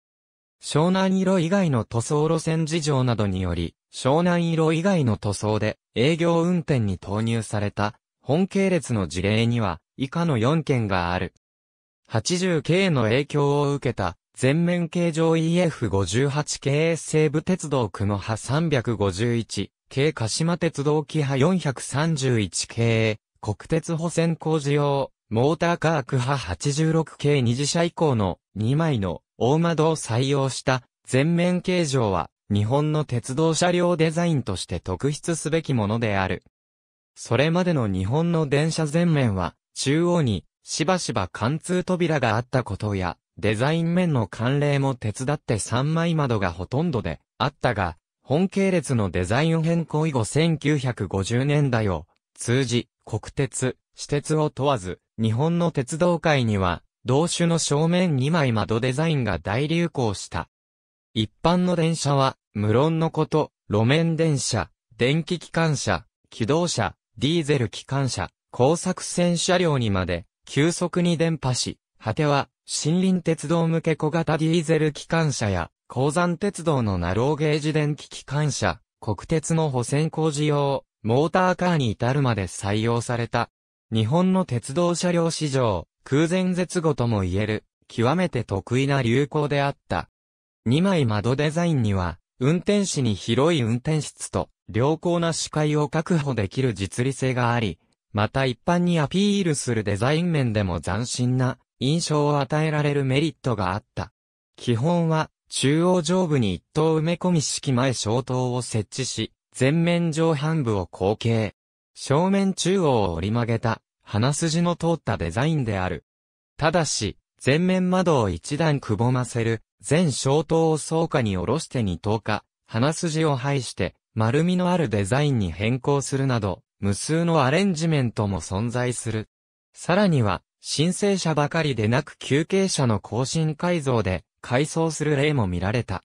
湘南色以外の塗装路線事情などにより、湘南色以外の塗装で営業運転に投入された本系列の事例には以下の4件がある。80系の影響を受けた全面形状 EF58 系西武鉄道雲波351系鹿島鉄道機ハ431系国鉄補選工事用モーターカーク波86系二次車以降の2枚の大窓を採用した全面形状は日本の鉄道車両デザインとして特筆すべきものである。それまでの日本の電車全面は中央にしばしば貫通扉があったことやデザイン面の関連も手伝って3枚窓がほとんどであったが、本系列のデザイン変更以後1950年代を通じ、国鉄、私鉄を問わず、日本の鉄道界には、同種の正面2枚窓デザインが大流行した。一般の電車は、無論のこと、路面電車、電気機関車、機動車、ディーゼル機関車、工作船車両にまで、急速に伝播し、果ては、森林鉄道向け小型ディーゼル機関車や、鉱山鉄道のナローゲージ電気機関車、国鉄の保線工事用、モーターカーに至るまで採用された。日本の鉄道車両史上、空前絶後とも言える、極めて得意な流行であった。2枚窓デザインには、運転士に広い運転室と、良好な視界を確保できる実利性があり、また一般にアピールするデザイン面でも斬新な印象を与えられるメリットがあった。基本は、中央上部に一等埋め込み式前小灯を設置し、前面上半部を後傾。正面中央を折り曲げた、鼻筋の通ったデザインである。ただし、前面窓を一段くぼませる、全小灯を倉下に下ろして二等化、鼻筋を排して、丸みのあるデザインに変更するなど、無数のアレンジメントも存在する。さらには、申請者ばかりでなく休憩者の更新改造で改装する例も見られた。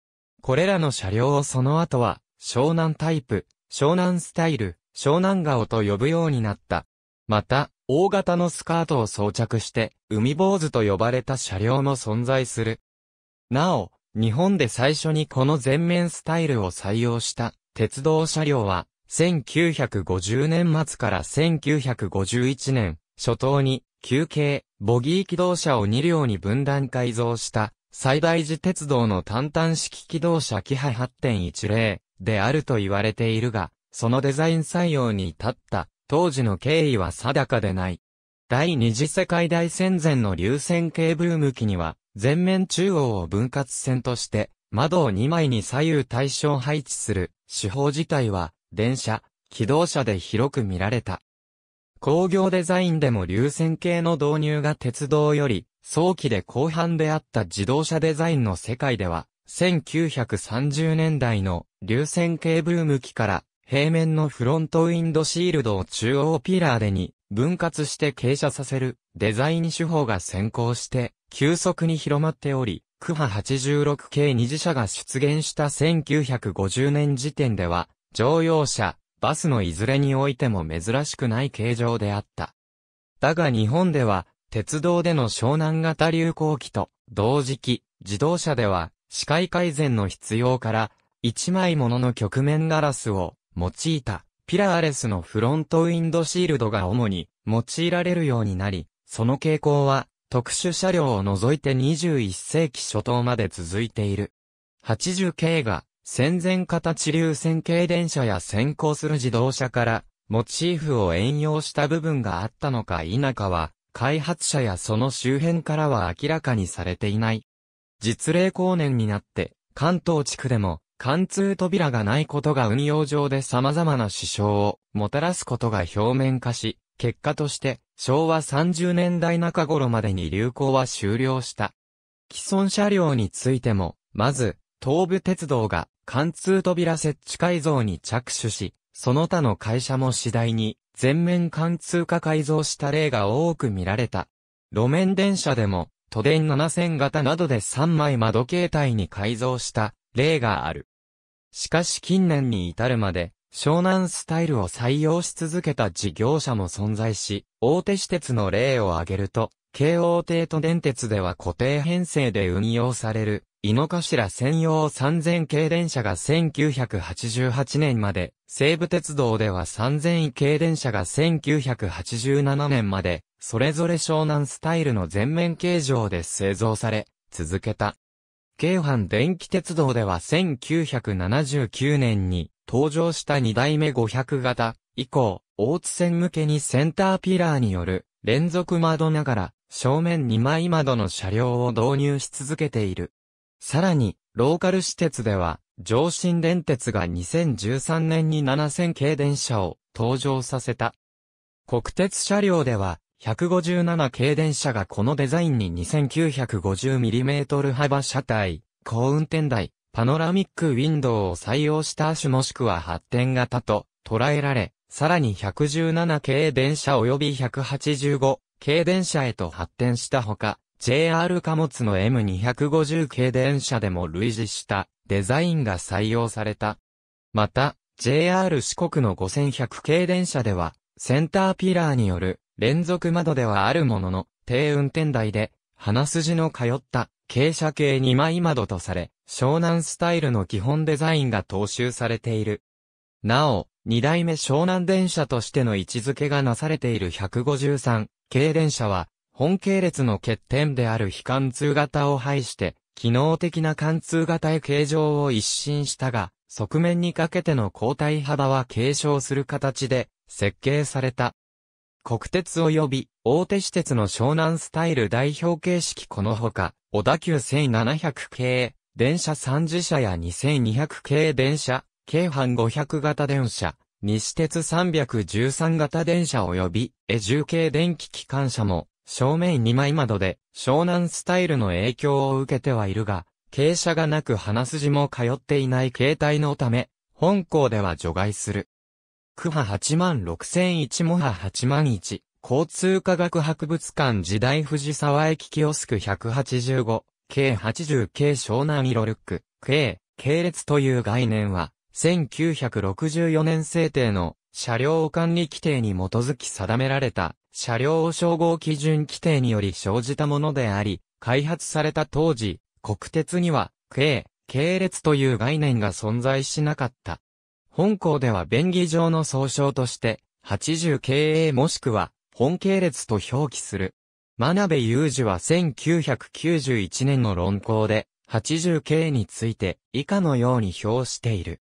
これらの車両をその後は、湘南タイプ、湘南スタイル、湘南顔と呼ぶようになった。また、大型のスカートを装着して、海坊主と呼ばれた車両も存在する。なお、日本で最初にこの全面スタイルを採用した鉄道車両は、1950年末から1951年初頭に休憩、ボギー機動車を2両に分断改造した、最大時鉄道の単単式機動車キハ8.10であると言われているが、そのデザイン採用に至った当時の経緯は定かでない。第二次世界大戦前の流線形ブーム機には、全面中央を分割線として、窓を2枚に左右対称配置する手法自体は、電車、機動車で広く見られた。工業デザインでも流線形の導入が鉄道より早期で後半であった自動車デザインの世界では、1930年代の流線形ブーム期から平面のフロントウィンドシールドを中央ピラーでに分割して傾斜させるデザイン手法が先行して急速に広まっており、クハ86系二次車が出現した1950年時点では、乗用車、バスのいずれにおいても珍しくない形状であった。だが日本では、鉄道での湘南型流行機と、同時期、自動車では、視界改善の必要から、一枚ものの局面ガラスを用いたピラーレスのフロントウィンドシールドが主に用いられるようになり、その傾向は特殊車両を除いて21世紀初頭まで続いている。80系が戦前形流線形電車や先行する自動車からモチーフを援用した部分があったのか否かは、開発者やその周辺からは明らかにされていない。実例後年になって、関東地区でも、貫通扉がないことが運用上で様々な支障をもたらすことが表面化し、結果として、昭和30年代中頃までに流行は終了した。既存車両についても、まず、東武鉄道が貫通扉設置改造に着手し、その他の会社も次第に全面貫通化改造した例が多く見られた。路面電車でも都電7000型などで3枚窓形態に改造した例がある。しかし近年に至るまで湘南スタイルを採用し続けた事業者も存在し、大手私鉄の例を挙げると、京王帝都電鉄では固定編成で運用される井の頭専用3000系電車が1988年まで、西武鉄道では3000系電車が1987年まで、それぞれ湘南スタイルの全面形状で製造され、続けた。京阪電気鉄道では1979年に登場した2代目500型以降、大津線向けにセンターピラーによる連続窓ながら正面2枚窓の車両を導入し続けている。さらに、ローカル私鉄では、上新電鉄が2013年に7000系電車を登場させた。国鉄車両では、157系電車がこのデザインに 2950mm 幅車体、高運転台、パノラミックウィンドウを採用した種もしくは発展型と捉えられ、さらに117系電車及び185系電車へと発展したほか、JR 貨物の M250 系電車でも類似したデザインが採用された。また、JR 四国の5100系電車では、センターピラーによる連続窓ではあるものの、低運転台で、鼻筋の通った傾斜系2枚窓とされ、湘南スタイルの基本デザインが踏襲されている。なお、二代目湘南電車としての位置づけがなされている153系電車は、本系列の欠点である非貫通型を排して、機能的な貫通型へ形状を一新したが、側面にかけての交代幅は継承する形で設計された。国鉄及び大手私鉄の湘南スタイル代表形式このほか、小田急1700系、電車30社や2200系電車、京阪500型電車、西鉄313型電車及び、エ1 0系電気機関車も正面2枚窓で湘南スタイルの影響を受けてはいるが、傾斜がなく鼻筋も通っていない形態のため、本校では除外する。区派8 6千1模派8万1交通科学博物館時代藤沢駅キオスク185、計80系湘南色ルック、計、系列という概念は、1964年制定の車両管理規定に基づき定められた車両を称号基準規定により生じたものであり、開発された当時、国鉄には、K、系列という概念が存在しなかった。本校では便宜上の総称として、80 k A もしくは、本系列と表記する。真鍋雄二は1991年の論考で、80系について以下のように表している。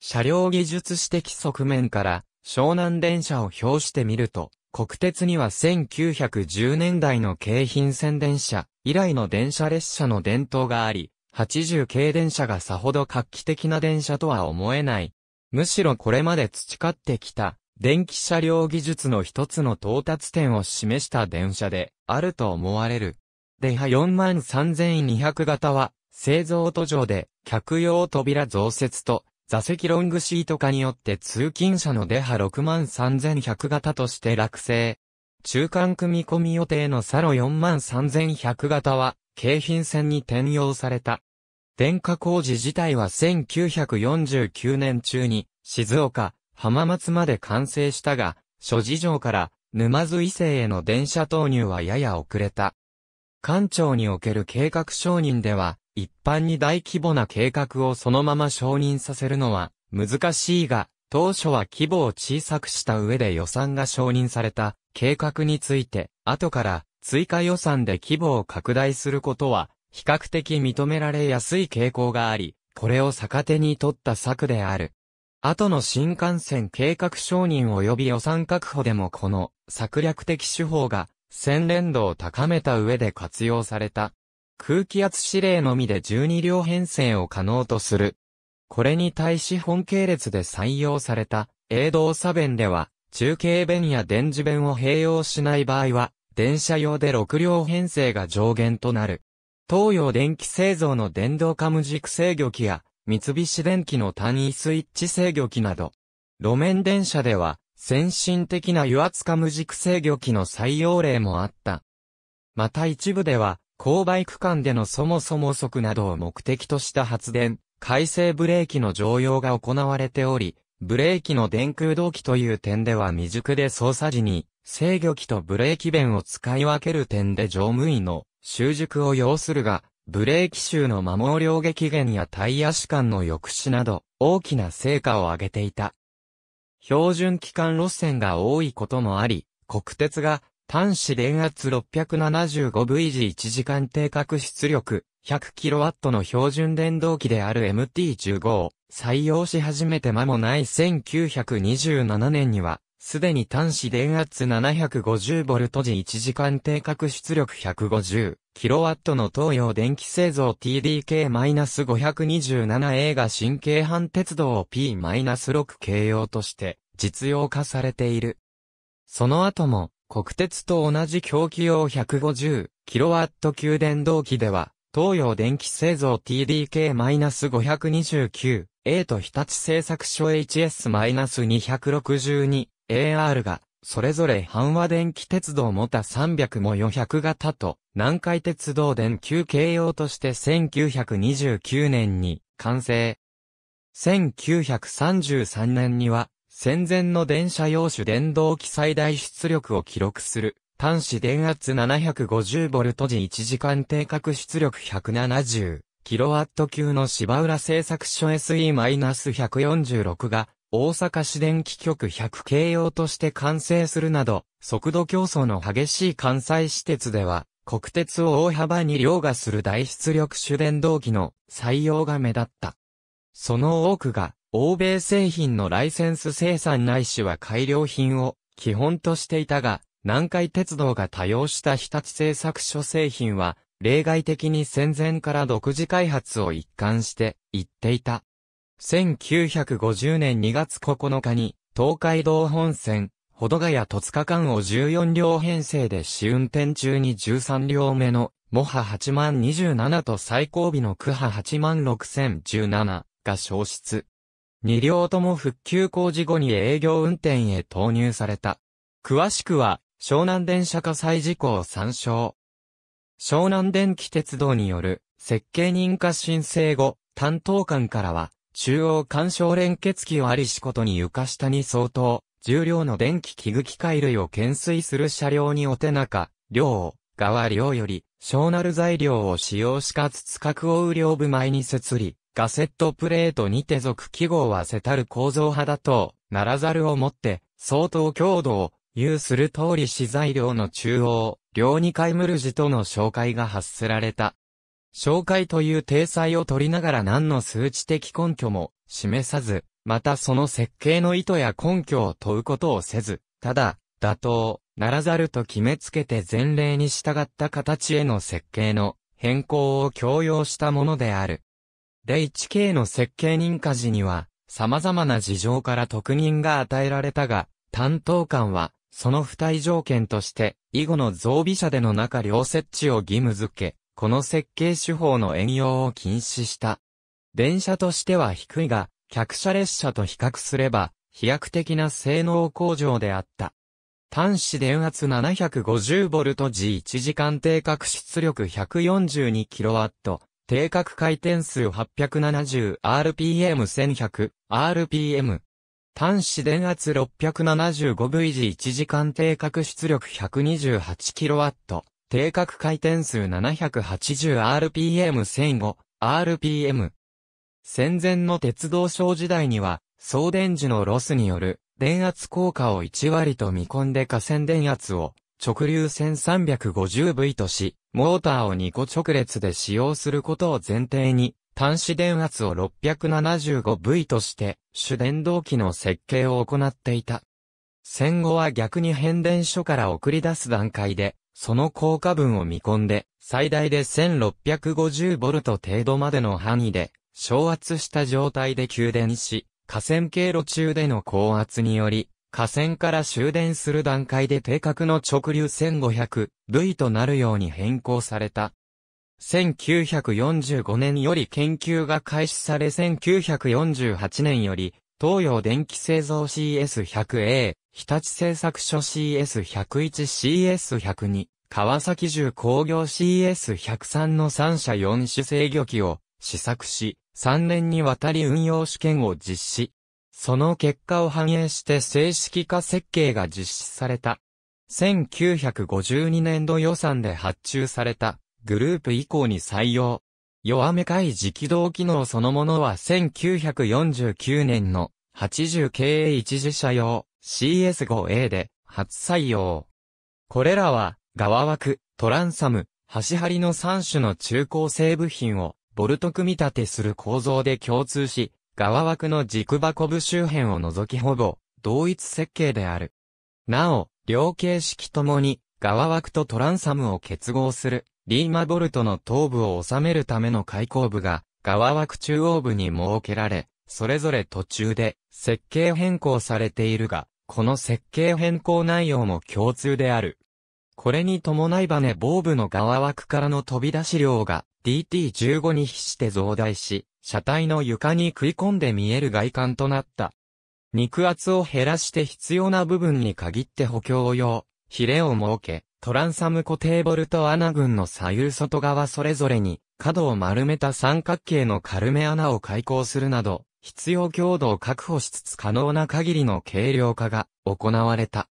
車両技術指摘側面から湘南電車を表してみると、国鉄には1910年代の京浜線電車以来の電車列車の伝統があり、80系電車がさほど画期的な電車とは思えない。むしろこれまで培ってきた電気車両技術の一つの到達点を示した電車であると思われる。デハ43200型は製造途上で客用扉増設と座席ロングシート化によって通勤者のデハ63100型として落成。中間組み込み予定のサロ43100型は、京浜線に転用された。電化工事自体は1949年中に、静岡、浜松まで完成したが、諸事情から、沼津伊勢への電車投入はやや遅れた。官庁における計画承認では、一般に大規模な計画をそのまま承認させるのは難しいが、当初は規模を小さくした上で予算が承認された計画について、後から追加予算で規模を拡大することは比較的認められやすい傾向があり、これを逆手に取った策である。後の新幹線計画承認及び予算確保でもこの策略的手法が洗練度を高めた上で活用された空気圧指令のみで12両編成を可能とする。これに対し本系列で採用された、営動差弁では、中継弁や電磁弁を併用しない場合は、電車用で6両編成が上限となる。東洋電気製造の電動カム軸制御機や、三菱電機の単位スイッチ制御機など、路面電車では、先進的な油圧カム軸制御機の採用例もあった。また一部では、勾配区間でのそもそも速などを目的とした発電、回生ブレーキの常用が行われており、ブレーキの電空動機という点では未熟で操作時に、制御機とブレーキ弁を使い分ける点で乗務員の習熟を要するが、ブレーキ臭の摩耗量激減やタイヤ主間の抑止など、大きな成果を上げていた。標準機関路線が多いこともあり、国鉄が端子電圧 675VG1 時間定格出力 100kW の標準電動機である MT15 を採用し始めて間もない1927年には、すでに端子電圧 750V 時1時間定格出力 150kW の東洋電気製造 TDK-527A が神経反鉄道を P-6 形容として実用化されている。その後も国鉄と同じ供給用 150kW 級電動機では、東洋電気製造 TDK-529A と日立製作所 HS-262AR が、それぞれ半和電気鉄道もた300も400型と、南海鉄道電球形用として1929年に完成。1933年には、戦前の電車用種電動機最大出力を記録する。端子電圧 750V 時1時間定格出力 170kW 級の芝浦製作所 SE-146 が大阪市電気局100系用として完成するなど、速度競争の激しい関西私鉄では、国鉄を大幅に凌駕する大出力主電動機の採用が目立った。その多くが欧米製品のライセンス生産ないしは改良品を基本としていたが、南海鉄道が多用した日立製作所製品は、例外的に戦前から独自開発を一貫して言っていた。1950年2月9日に、東海道本線、ほどがや戸塚間を14両編成で試運転中に13両目の、モハ8万27と最後尾のクハ8万6017が消失。2両とも復旧工事後に営業運転へ投入された。詳しくは、湘南電車火災事故を参照。湘南電気鉄道による設計認可申請後、担当官からは、中央干渉連結機をありしことに床下に相当、重量の電気器具機械類を懸垂する車両にお手中、両側両より、小なる材料を使用しかつつ格を雨量部前に設立。ガセットプレートにて属記号はセタル構造派だと、ならざるをもって、相当強度を有する通り資材量の中央、両二回ムルジとの紹介が発せられた。紹介という体裁を取りながら何の数値的根拠も示さず、またその設計の意図や根拠を問うことをせず、ただ、妥当、ならざると決めつけて前例に従った形への設計の変更を強要したものである。0HK の設計認可時には、様々な事情から特任が与えられたが、担当官は、その付帯条件として、以後の造備車での中両設置を義務付け、この設計手法の援用を禁止した。電車としては低いが、客車列車と比較すれば、飛躍的な性能向上であった。端子電圧 750V G1 時間定格出力 142kW、定格回転数 870rpm1100 rpm 端子電圧 675VG1 時間定格出力 128kW 定格回転数 780rpm1005 rpm 戦前の鉄道省時代には送電時のロスによる電圧効果を1割と見込んで河川電圧を直流 1350V とし、モーターを2個直列で使用することを前提に、端子電圧を 675V として、主電動機の設計を行っていた。戦後は逆に変電所から送り出す段階で、その効果分を見込んで、最大で 1650V 程度までの範囲で、昇圧した状態で給電し、河川経路中での高圧により、河川から終電する段階で定格の直流1500、v となるように変更された。1945年より研究が開始され1948年より、東洋電気製造 CS100A、日立製作所 CS101CS102、川崎重工業 CS103 の3社4種制御機を試作し、3年にわたり運用試験を実施。その結果を反映して正式化設計が実施された。1952年度予算で発注されたグループ以降に採用。弱めかい磁気動機能そのものは1949年の8 0 k a 一次車用 CS5A で初採用。これらは側枠、トランサム、端張りの3種の中高性部品をボルト組み立てする構造で共通し、側枠の軸箱部周辺を除きほぼ、同一設計である。なお、両形式ともに、側枠とトランサムを結合する、リーマボルトの頭部を収めるための開口部が、側枠中央部に設けられ、それぞれ途中で設計変更されているが、この設計変更内容も共通である。これに伴いバネボーブの側枠からの飛び出し量が DT15 に比して増大し、車体の床に食い込んで見える外観となった。肉厚を減らして必要な部分に限って補強用、ヒレを設け、トランサム固定ボルト穴群の左右外側それぞれに、角を丸めた三角形の軽め穴を開口するなど、必要強度を確保しつつ可能な限りの軽量化が行われた。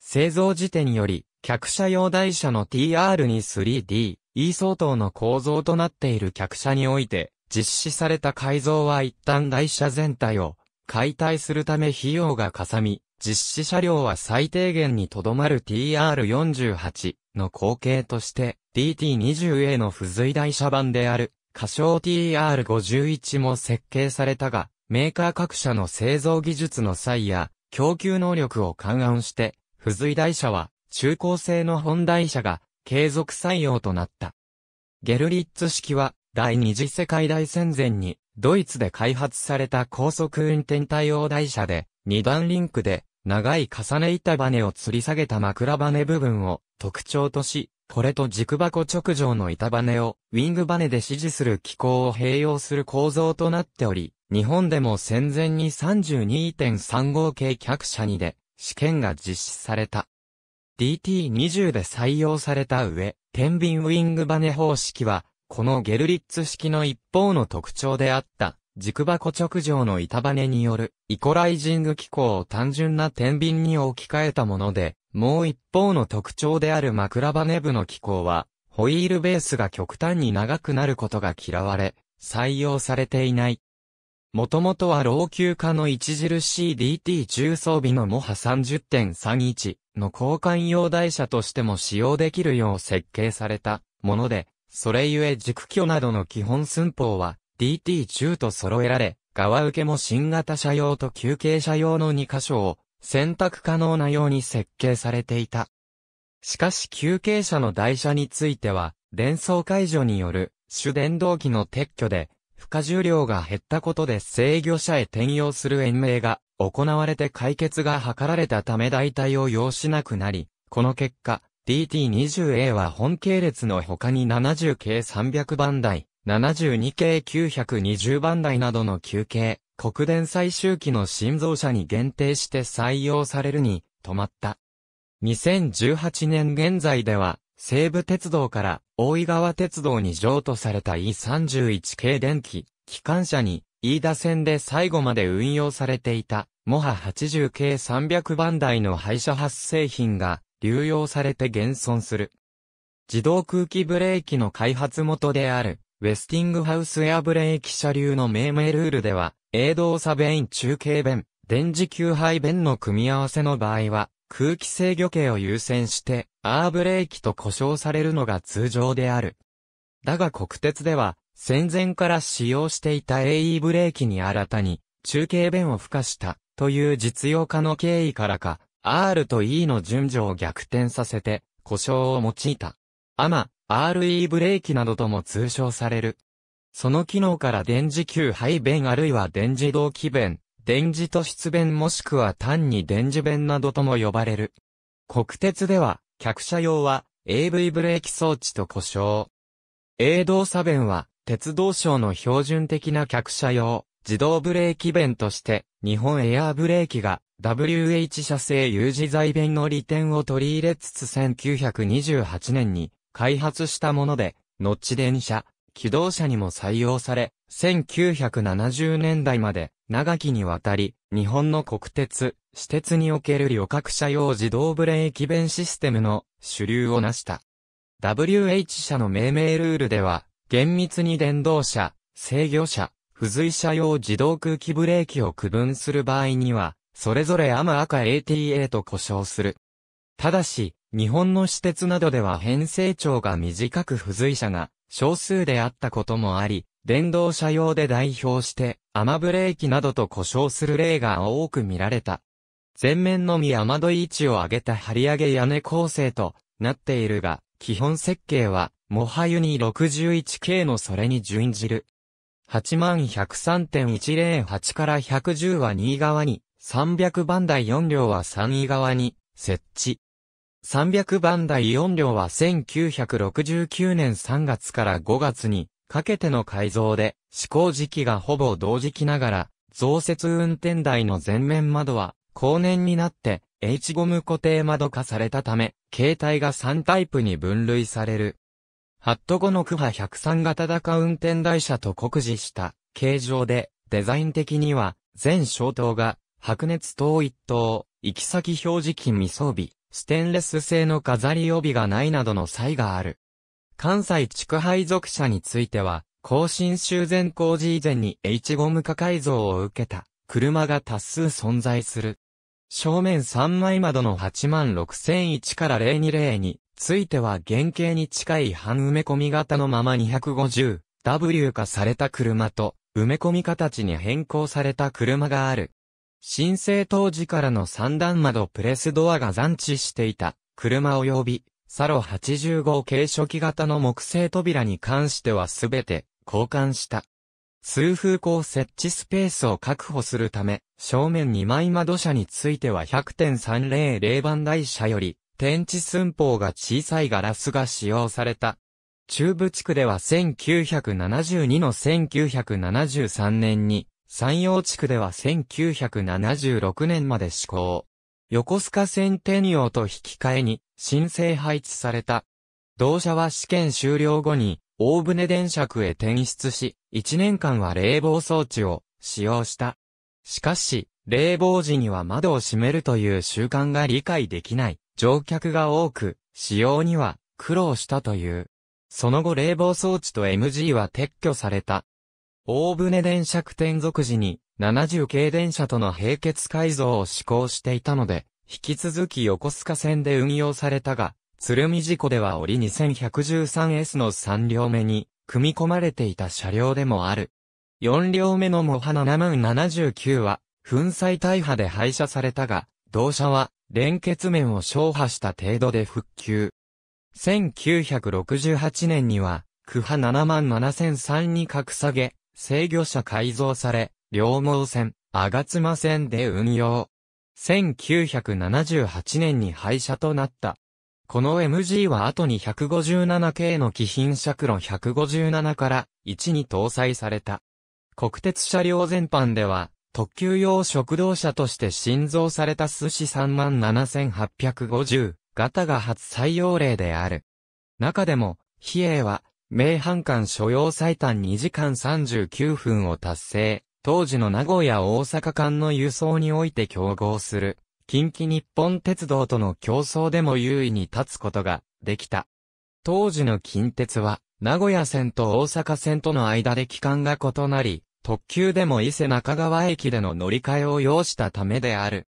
製造時点より客車用台車の TR23D、E 相当の構造となっている客車において、実施された改造は一旦台車全体を解体するため費用がかさみ、実施車両は最低限にとどまる TR48 の後継として DT20A の付随台車版である仮称 TR51 も設計されたが、メーカー各社の製造技術の際や供給能力を勘案して、付随台車は中高生の本題者が継続採用となった。ゲルリッツ式は第二次世界大戦前にドイツで開発された高速運転対応台車で二段リンクで長い重ね板バネを吊り下げた枕バネ部分を特徴とし、これと軸箱直上の板バネをウィングバネで支持する機構を併用する構造となっており、日本でも戦前に32.35系客車にで試験が実施された。DT20 で採用された上、天秤ウィングバネ方式は、このゲルリッツ式の一方の特徴であった、軸箱直上の板バネによる、イコライジング機構を単純な天秤に置き換えたもので、もう一方の特徴である枕バネ部の機構は、ホイールベースが極端に長くなることが嫌われ、採用されていない。もともとは老朽化の著しい DT 重装備のモハ30.31の交換用台車としても使用できるよう設計されたもので、それゆえ軸挙などの基本寸法は DT 1 0と揃えられ、側受けも新型車用と休憩車用の2箇所を選択可能なように設計されていた。しかし休憩車の台車については、電装解除による主電動機の撤去で、負荷重量が減ったことで制御者へ転用する延命が行われて解決が図られたため代替を要しなくなり、この結果、DT20A は本系列の他に70系300番台、72系920番台などの休憩、国電最終期の新造車に限定して採用されるに、止まった。2018年現在では、西武鉄道から大井川鉄道に譲渡された E31 系電気、機関車に、飯田線で最後まで運用されていた、モハ80系300番台の廃車発生品が流用されて現存する。自動空気ブレーキの開発元である、ウェスティングハウスエアブレーキ車流の命名ルールでは、A 動作弁中継弁、電磁球配弁の組み合わせの場合は、空気制御系を優先して、アーブレーキと呼称されるのが通常である。だが国鉄では、戦前から使用していた AE ブレーキに新たに、中継弁を付加した、という実用化の経緯からか、R と E の順序を逆転させて、故障を用いた。アマ、RE ブレーキなどとも通称される。その機能から電磁球排弁あるいは電磁動機弁、電磁と出弁もしくは単に電磁弁などとも呼ばれる。国鉄では、客車用は AV ブレーキ装置と故障。営動作弁は鉄道省の標準的な客車用自動ブレーキ弁として日本エアーブレーキが WH 社製有事材弁の利点を取り入れつつ1928年に開発したもので、後電車、機動車にも採用され、1970年代まで長きにわたり日本の国鉄、私鉄における旅客車用自動ブレーキ弁システムの主流を成した。WH 社の命名ルールでは、厳密に電動車、制御車、付随車用自動空気ブレーキを区分する場合には、それぞれアマ赤 ATA と呼称する。ただし、日本の私鉄などでは編成長が短く付随車が少数であったこともあり、電動車用で代表して、アマブレーキなどと呼称する例が多く見られた。前面のみ雨どい位置を上げた張り上げ屋根構成となっているが、基本設計は、もはゆに 61K のそれに準じる。81103.108から110は2側に、300番台4両は3位側に設置。300番台4両は1969年3月から5月にかけての改造で、施行時期がほぼ同時期ながら、増設運転台の前面窓は後年になって H ゴム固定窓化されたため、携帯が3タイプに分類される。ハット後のクハ103型高運転台車と酷似した形状で、デザイン的には、全消灯が、白熱灯一灯、行き先表示器未装備、ステンレス製の飾り帯がないなどの差がある。関西地区配属車については、更新修繕工事以前に H ゴム化改造を受けた車が多数存在する。正面3枚窓の86001から0202については原型に近い半埋め込み型のまま 250W 化された車と埋め込み形に変更された車がある。申請当時からの三段窓プレスドアが残地していた車及びサロ85軽初期型の木製扉に関してはすべて交換した。通風口設置スペースを確保するため、正面2枚窓車については100.300番台車より、天地寸法が小さいガラスが使用された。中部地区では1972の1973年に、山陽地区では1976年まで施行。横須賀線転用と引き換えに、申請配置された。同社は試験終了後に、大船電車区へ転出し、1年間は冷房装置を使用した。しかし、冷房時には窓を閉めるという習慣が理解できない乗客が多く、使用には苦労したという。その後冷房装置と MG は撤去された。大船電車区転属時に70系電車との並結改造を施行していたので、引き続き横須賀線で運用されたが、鶴見事故では折 2113S の3両目に、組み込まれていた車両でもある。4両目のモハ7079は、粉砕大破で廃車されたが、同車は、連結面を消破した程度で復旧。1968年には、区波77003に格下げ、制御車改造され、両毛線、あがつま線で運用。1978年に廃車となった。この MG は後に 157K の機品尺クロ157から1に搭載された。国鉄車両全般では、特急用食堂車として新造された寿司37850型が初採用例である。中でも、比叡は、名阪間所要最短2時間39分を達成、当時の名古屋大阪間の輸送において競合する。近畿日本鉄道との競争でも優位に立つことができた。当時の近鉄は、名古屋線と大阪線との間で期間が異なり、特急でも伊勢中川駅での乗り換えを要したためである。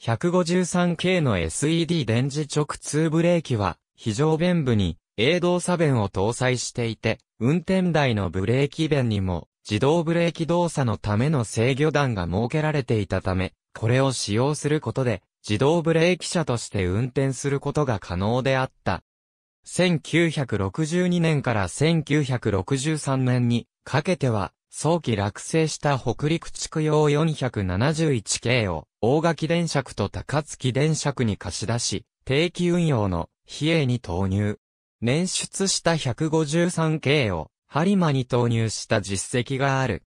153系の SED 電磁直通ブレーキは、非常弁部に、営動作弁を搭載していて、運転台のブレーキ弁にも、自動ブレーキ動作のための制御段が設けられていたため、これを使用することで、自動ブレーキ車として運転することが可能であった。1962年から1963年にかけては、早期落成した北陸地区用471系を大垣電車区と高槻電車区に貸し出し、定期運用の比叡に投入。捻出した153系を播磨に投入した実績がある。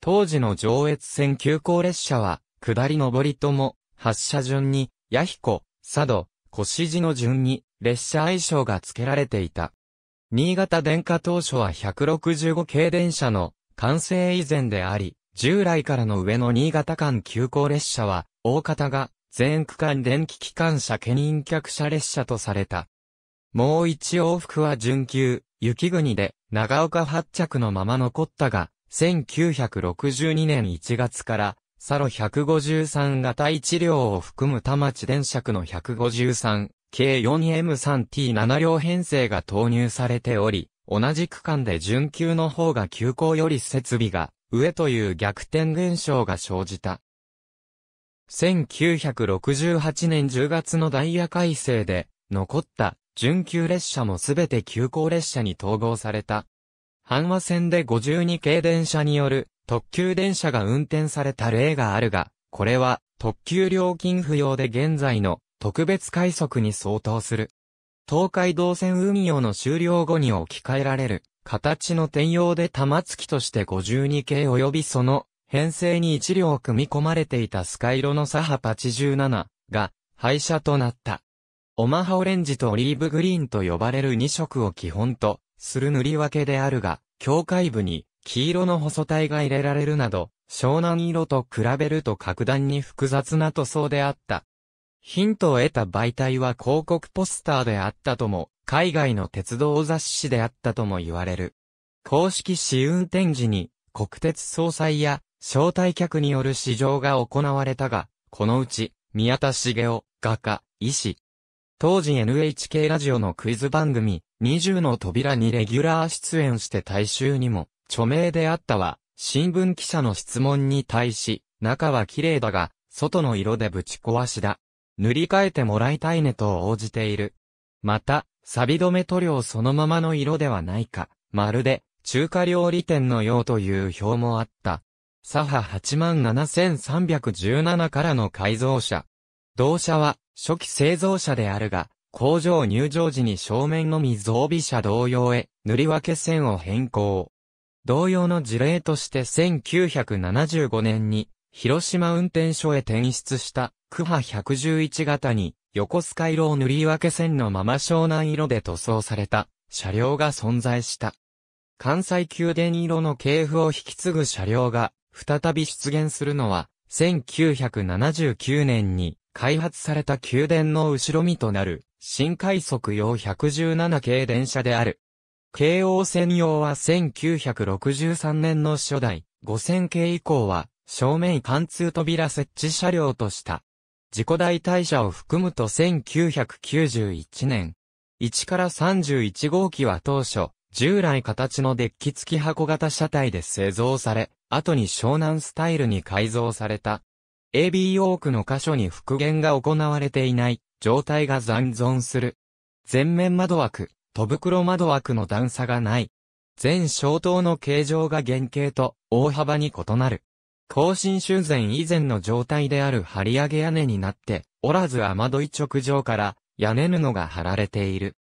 当時の上越線急行列車は下り上りとも、発車順に、弥彦、佐渡、越路の順に、列車愛称が付けられていた。新潟電化当初は165系電車の完成以前であり、従来からの上の新潟間急行列車は、大方が全区間電気機関車兼任客車列車とされた。もう一往復は準急、雪国で長岡発着のまま残ったが、1962年1月からサロ153型1両を含む田町電車区の153、計 4M3T7 両編成が投入されており、同じ区間で準急の方が急行より設備が上という逆転現象が生じた。1968年10月のダイヤ改正で、残った準急列車もすべて急行列車に統合された。阪和線で52系電車による特急電車が運転された例があるが、これは特急料金不要で現在の特別快速に相当する。東海道線運用の終了後に置き換えられる形の転用で玉突きとして52系及びその編成に1両組み込まれていたスカイロのサハ87が廃車となった。オマハオレンジとオリーブグリーンと呼ばれる2色を基本とする塗り分けであるが、境界部に黄色の細体が入れられるなど、湘南色と比べると格段に複雑な塗装であった。ヒントを得た媒体は広告ポスターであったとも、海外の鉄道雑誌であったとも言われる。公式試運転時に、国鉄総裁や招待客による試乗が行われたが、このうち、宮田茂雄、画家、医師。当時 NHK ラジオのクイズ番組、20の扉にレギュラー出演して大衆にも、著名であったは、新聞記者の質問に対し、中は綺麗だが、外の色でぶち壊しだ。塗り替えてもらいたいねと応じている。また、錆止め塗料そのままの色ではないか、まるで、中華料理店のようという表もあった。左派87317からの改造車。同社は、初期製造車であるが、工場入場時に正面のみ増備車同様へ、塗り分け線を変更。同様の事例として1975年に、広島運転所へ転出した、クハ111型に、横須賀色を塗り分け線のまま湘南色で塗装された、車両が存在した。関西宮殿色の系譜を引き継ぐ車両が、再び出現するのは、1979年に、開発された宮殿の後ろ身となる、新快速用117系電車である。京王専用は1963年の初代、5000系以降は、正面貫通扉設置車両とした。事故代替車を含むと1991年、1から31号機は当初、従来形のデッキ付き箱型車体で製造され、後に湘南スタイルに改造された。AB 多くの箇所に復元が行われていない状態が残存する。前面窓枠、戸袋窓枠の段差がない。全小灯の形状が原型と大幅に異なる。更新修繕以前の状態である張り上げ屋根になっておらず雨どい直上から屋根布が張られている。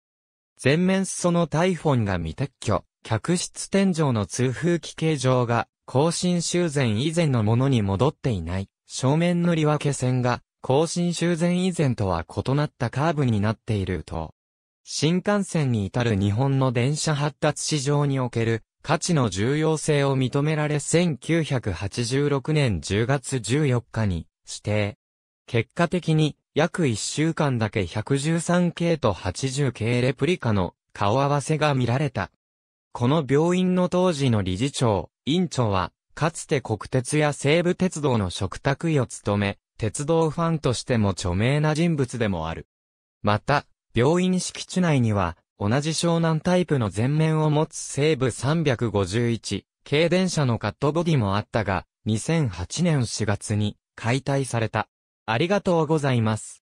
全面裾のタイフォンが未撤去、客室天井の通風機形状が更新修繕以前のものに戻っていない。正面のり分け線が更新修繕以前とは異なったカーブになっていると。新幹線に至る日本の電車発達市場における価値の重要性を認められ1986年10月14日に指定。結果的に約1週間だけ113系と80系レプリカの顔合わせが見られた。この病院の当時の理事長、院長は、かつて国鉄や西武鉄道の嘱託医を務め、鉄道ファンとしても著名な人物でもある。また、病院敷地内には、同じ湘南タイプの前面を持つ西部351、軽電車のカットボディもあったが、2008年4月に解体された。ありがとうございます。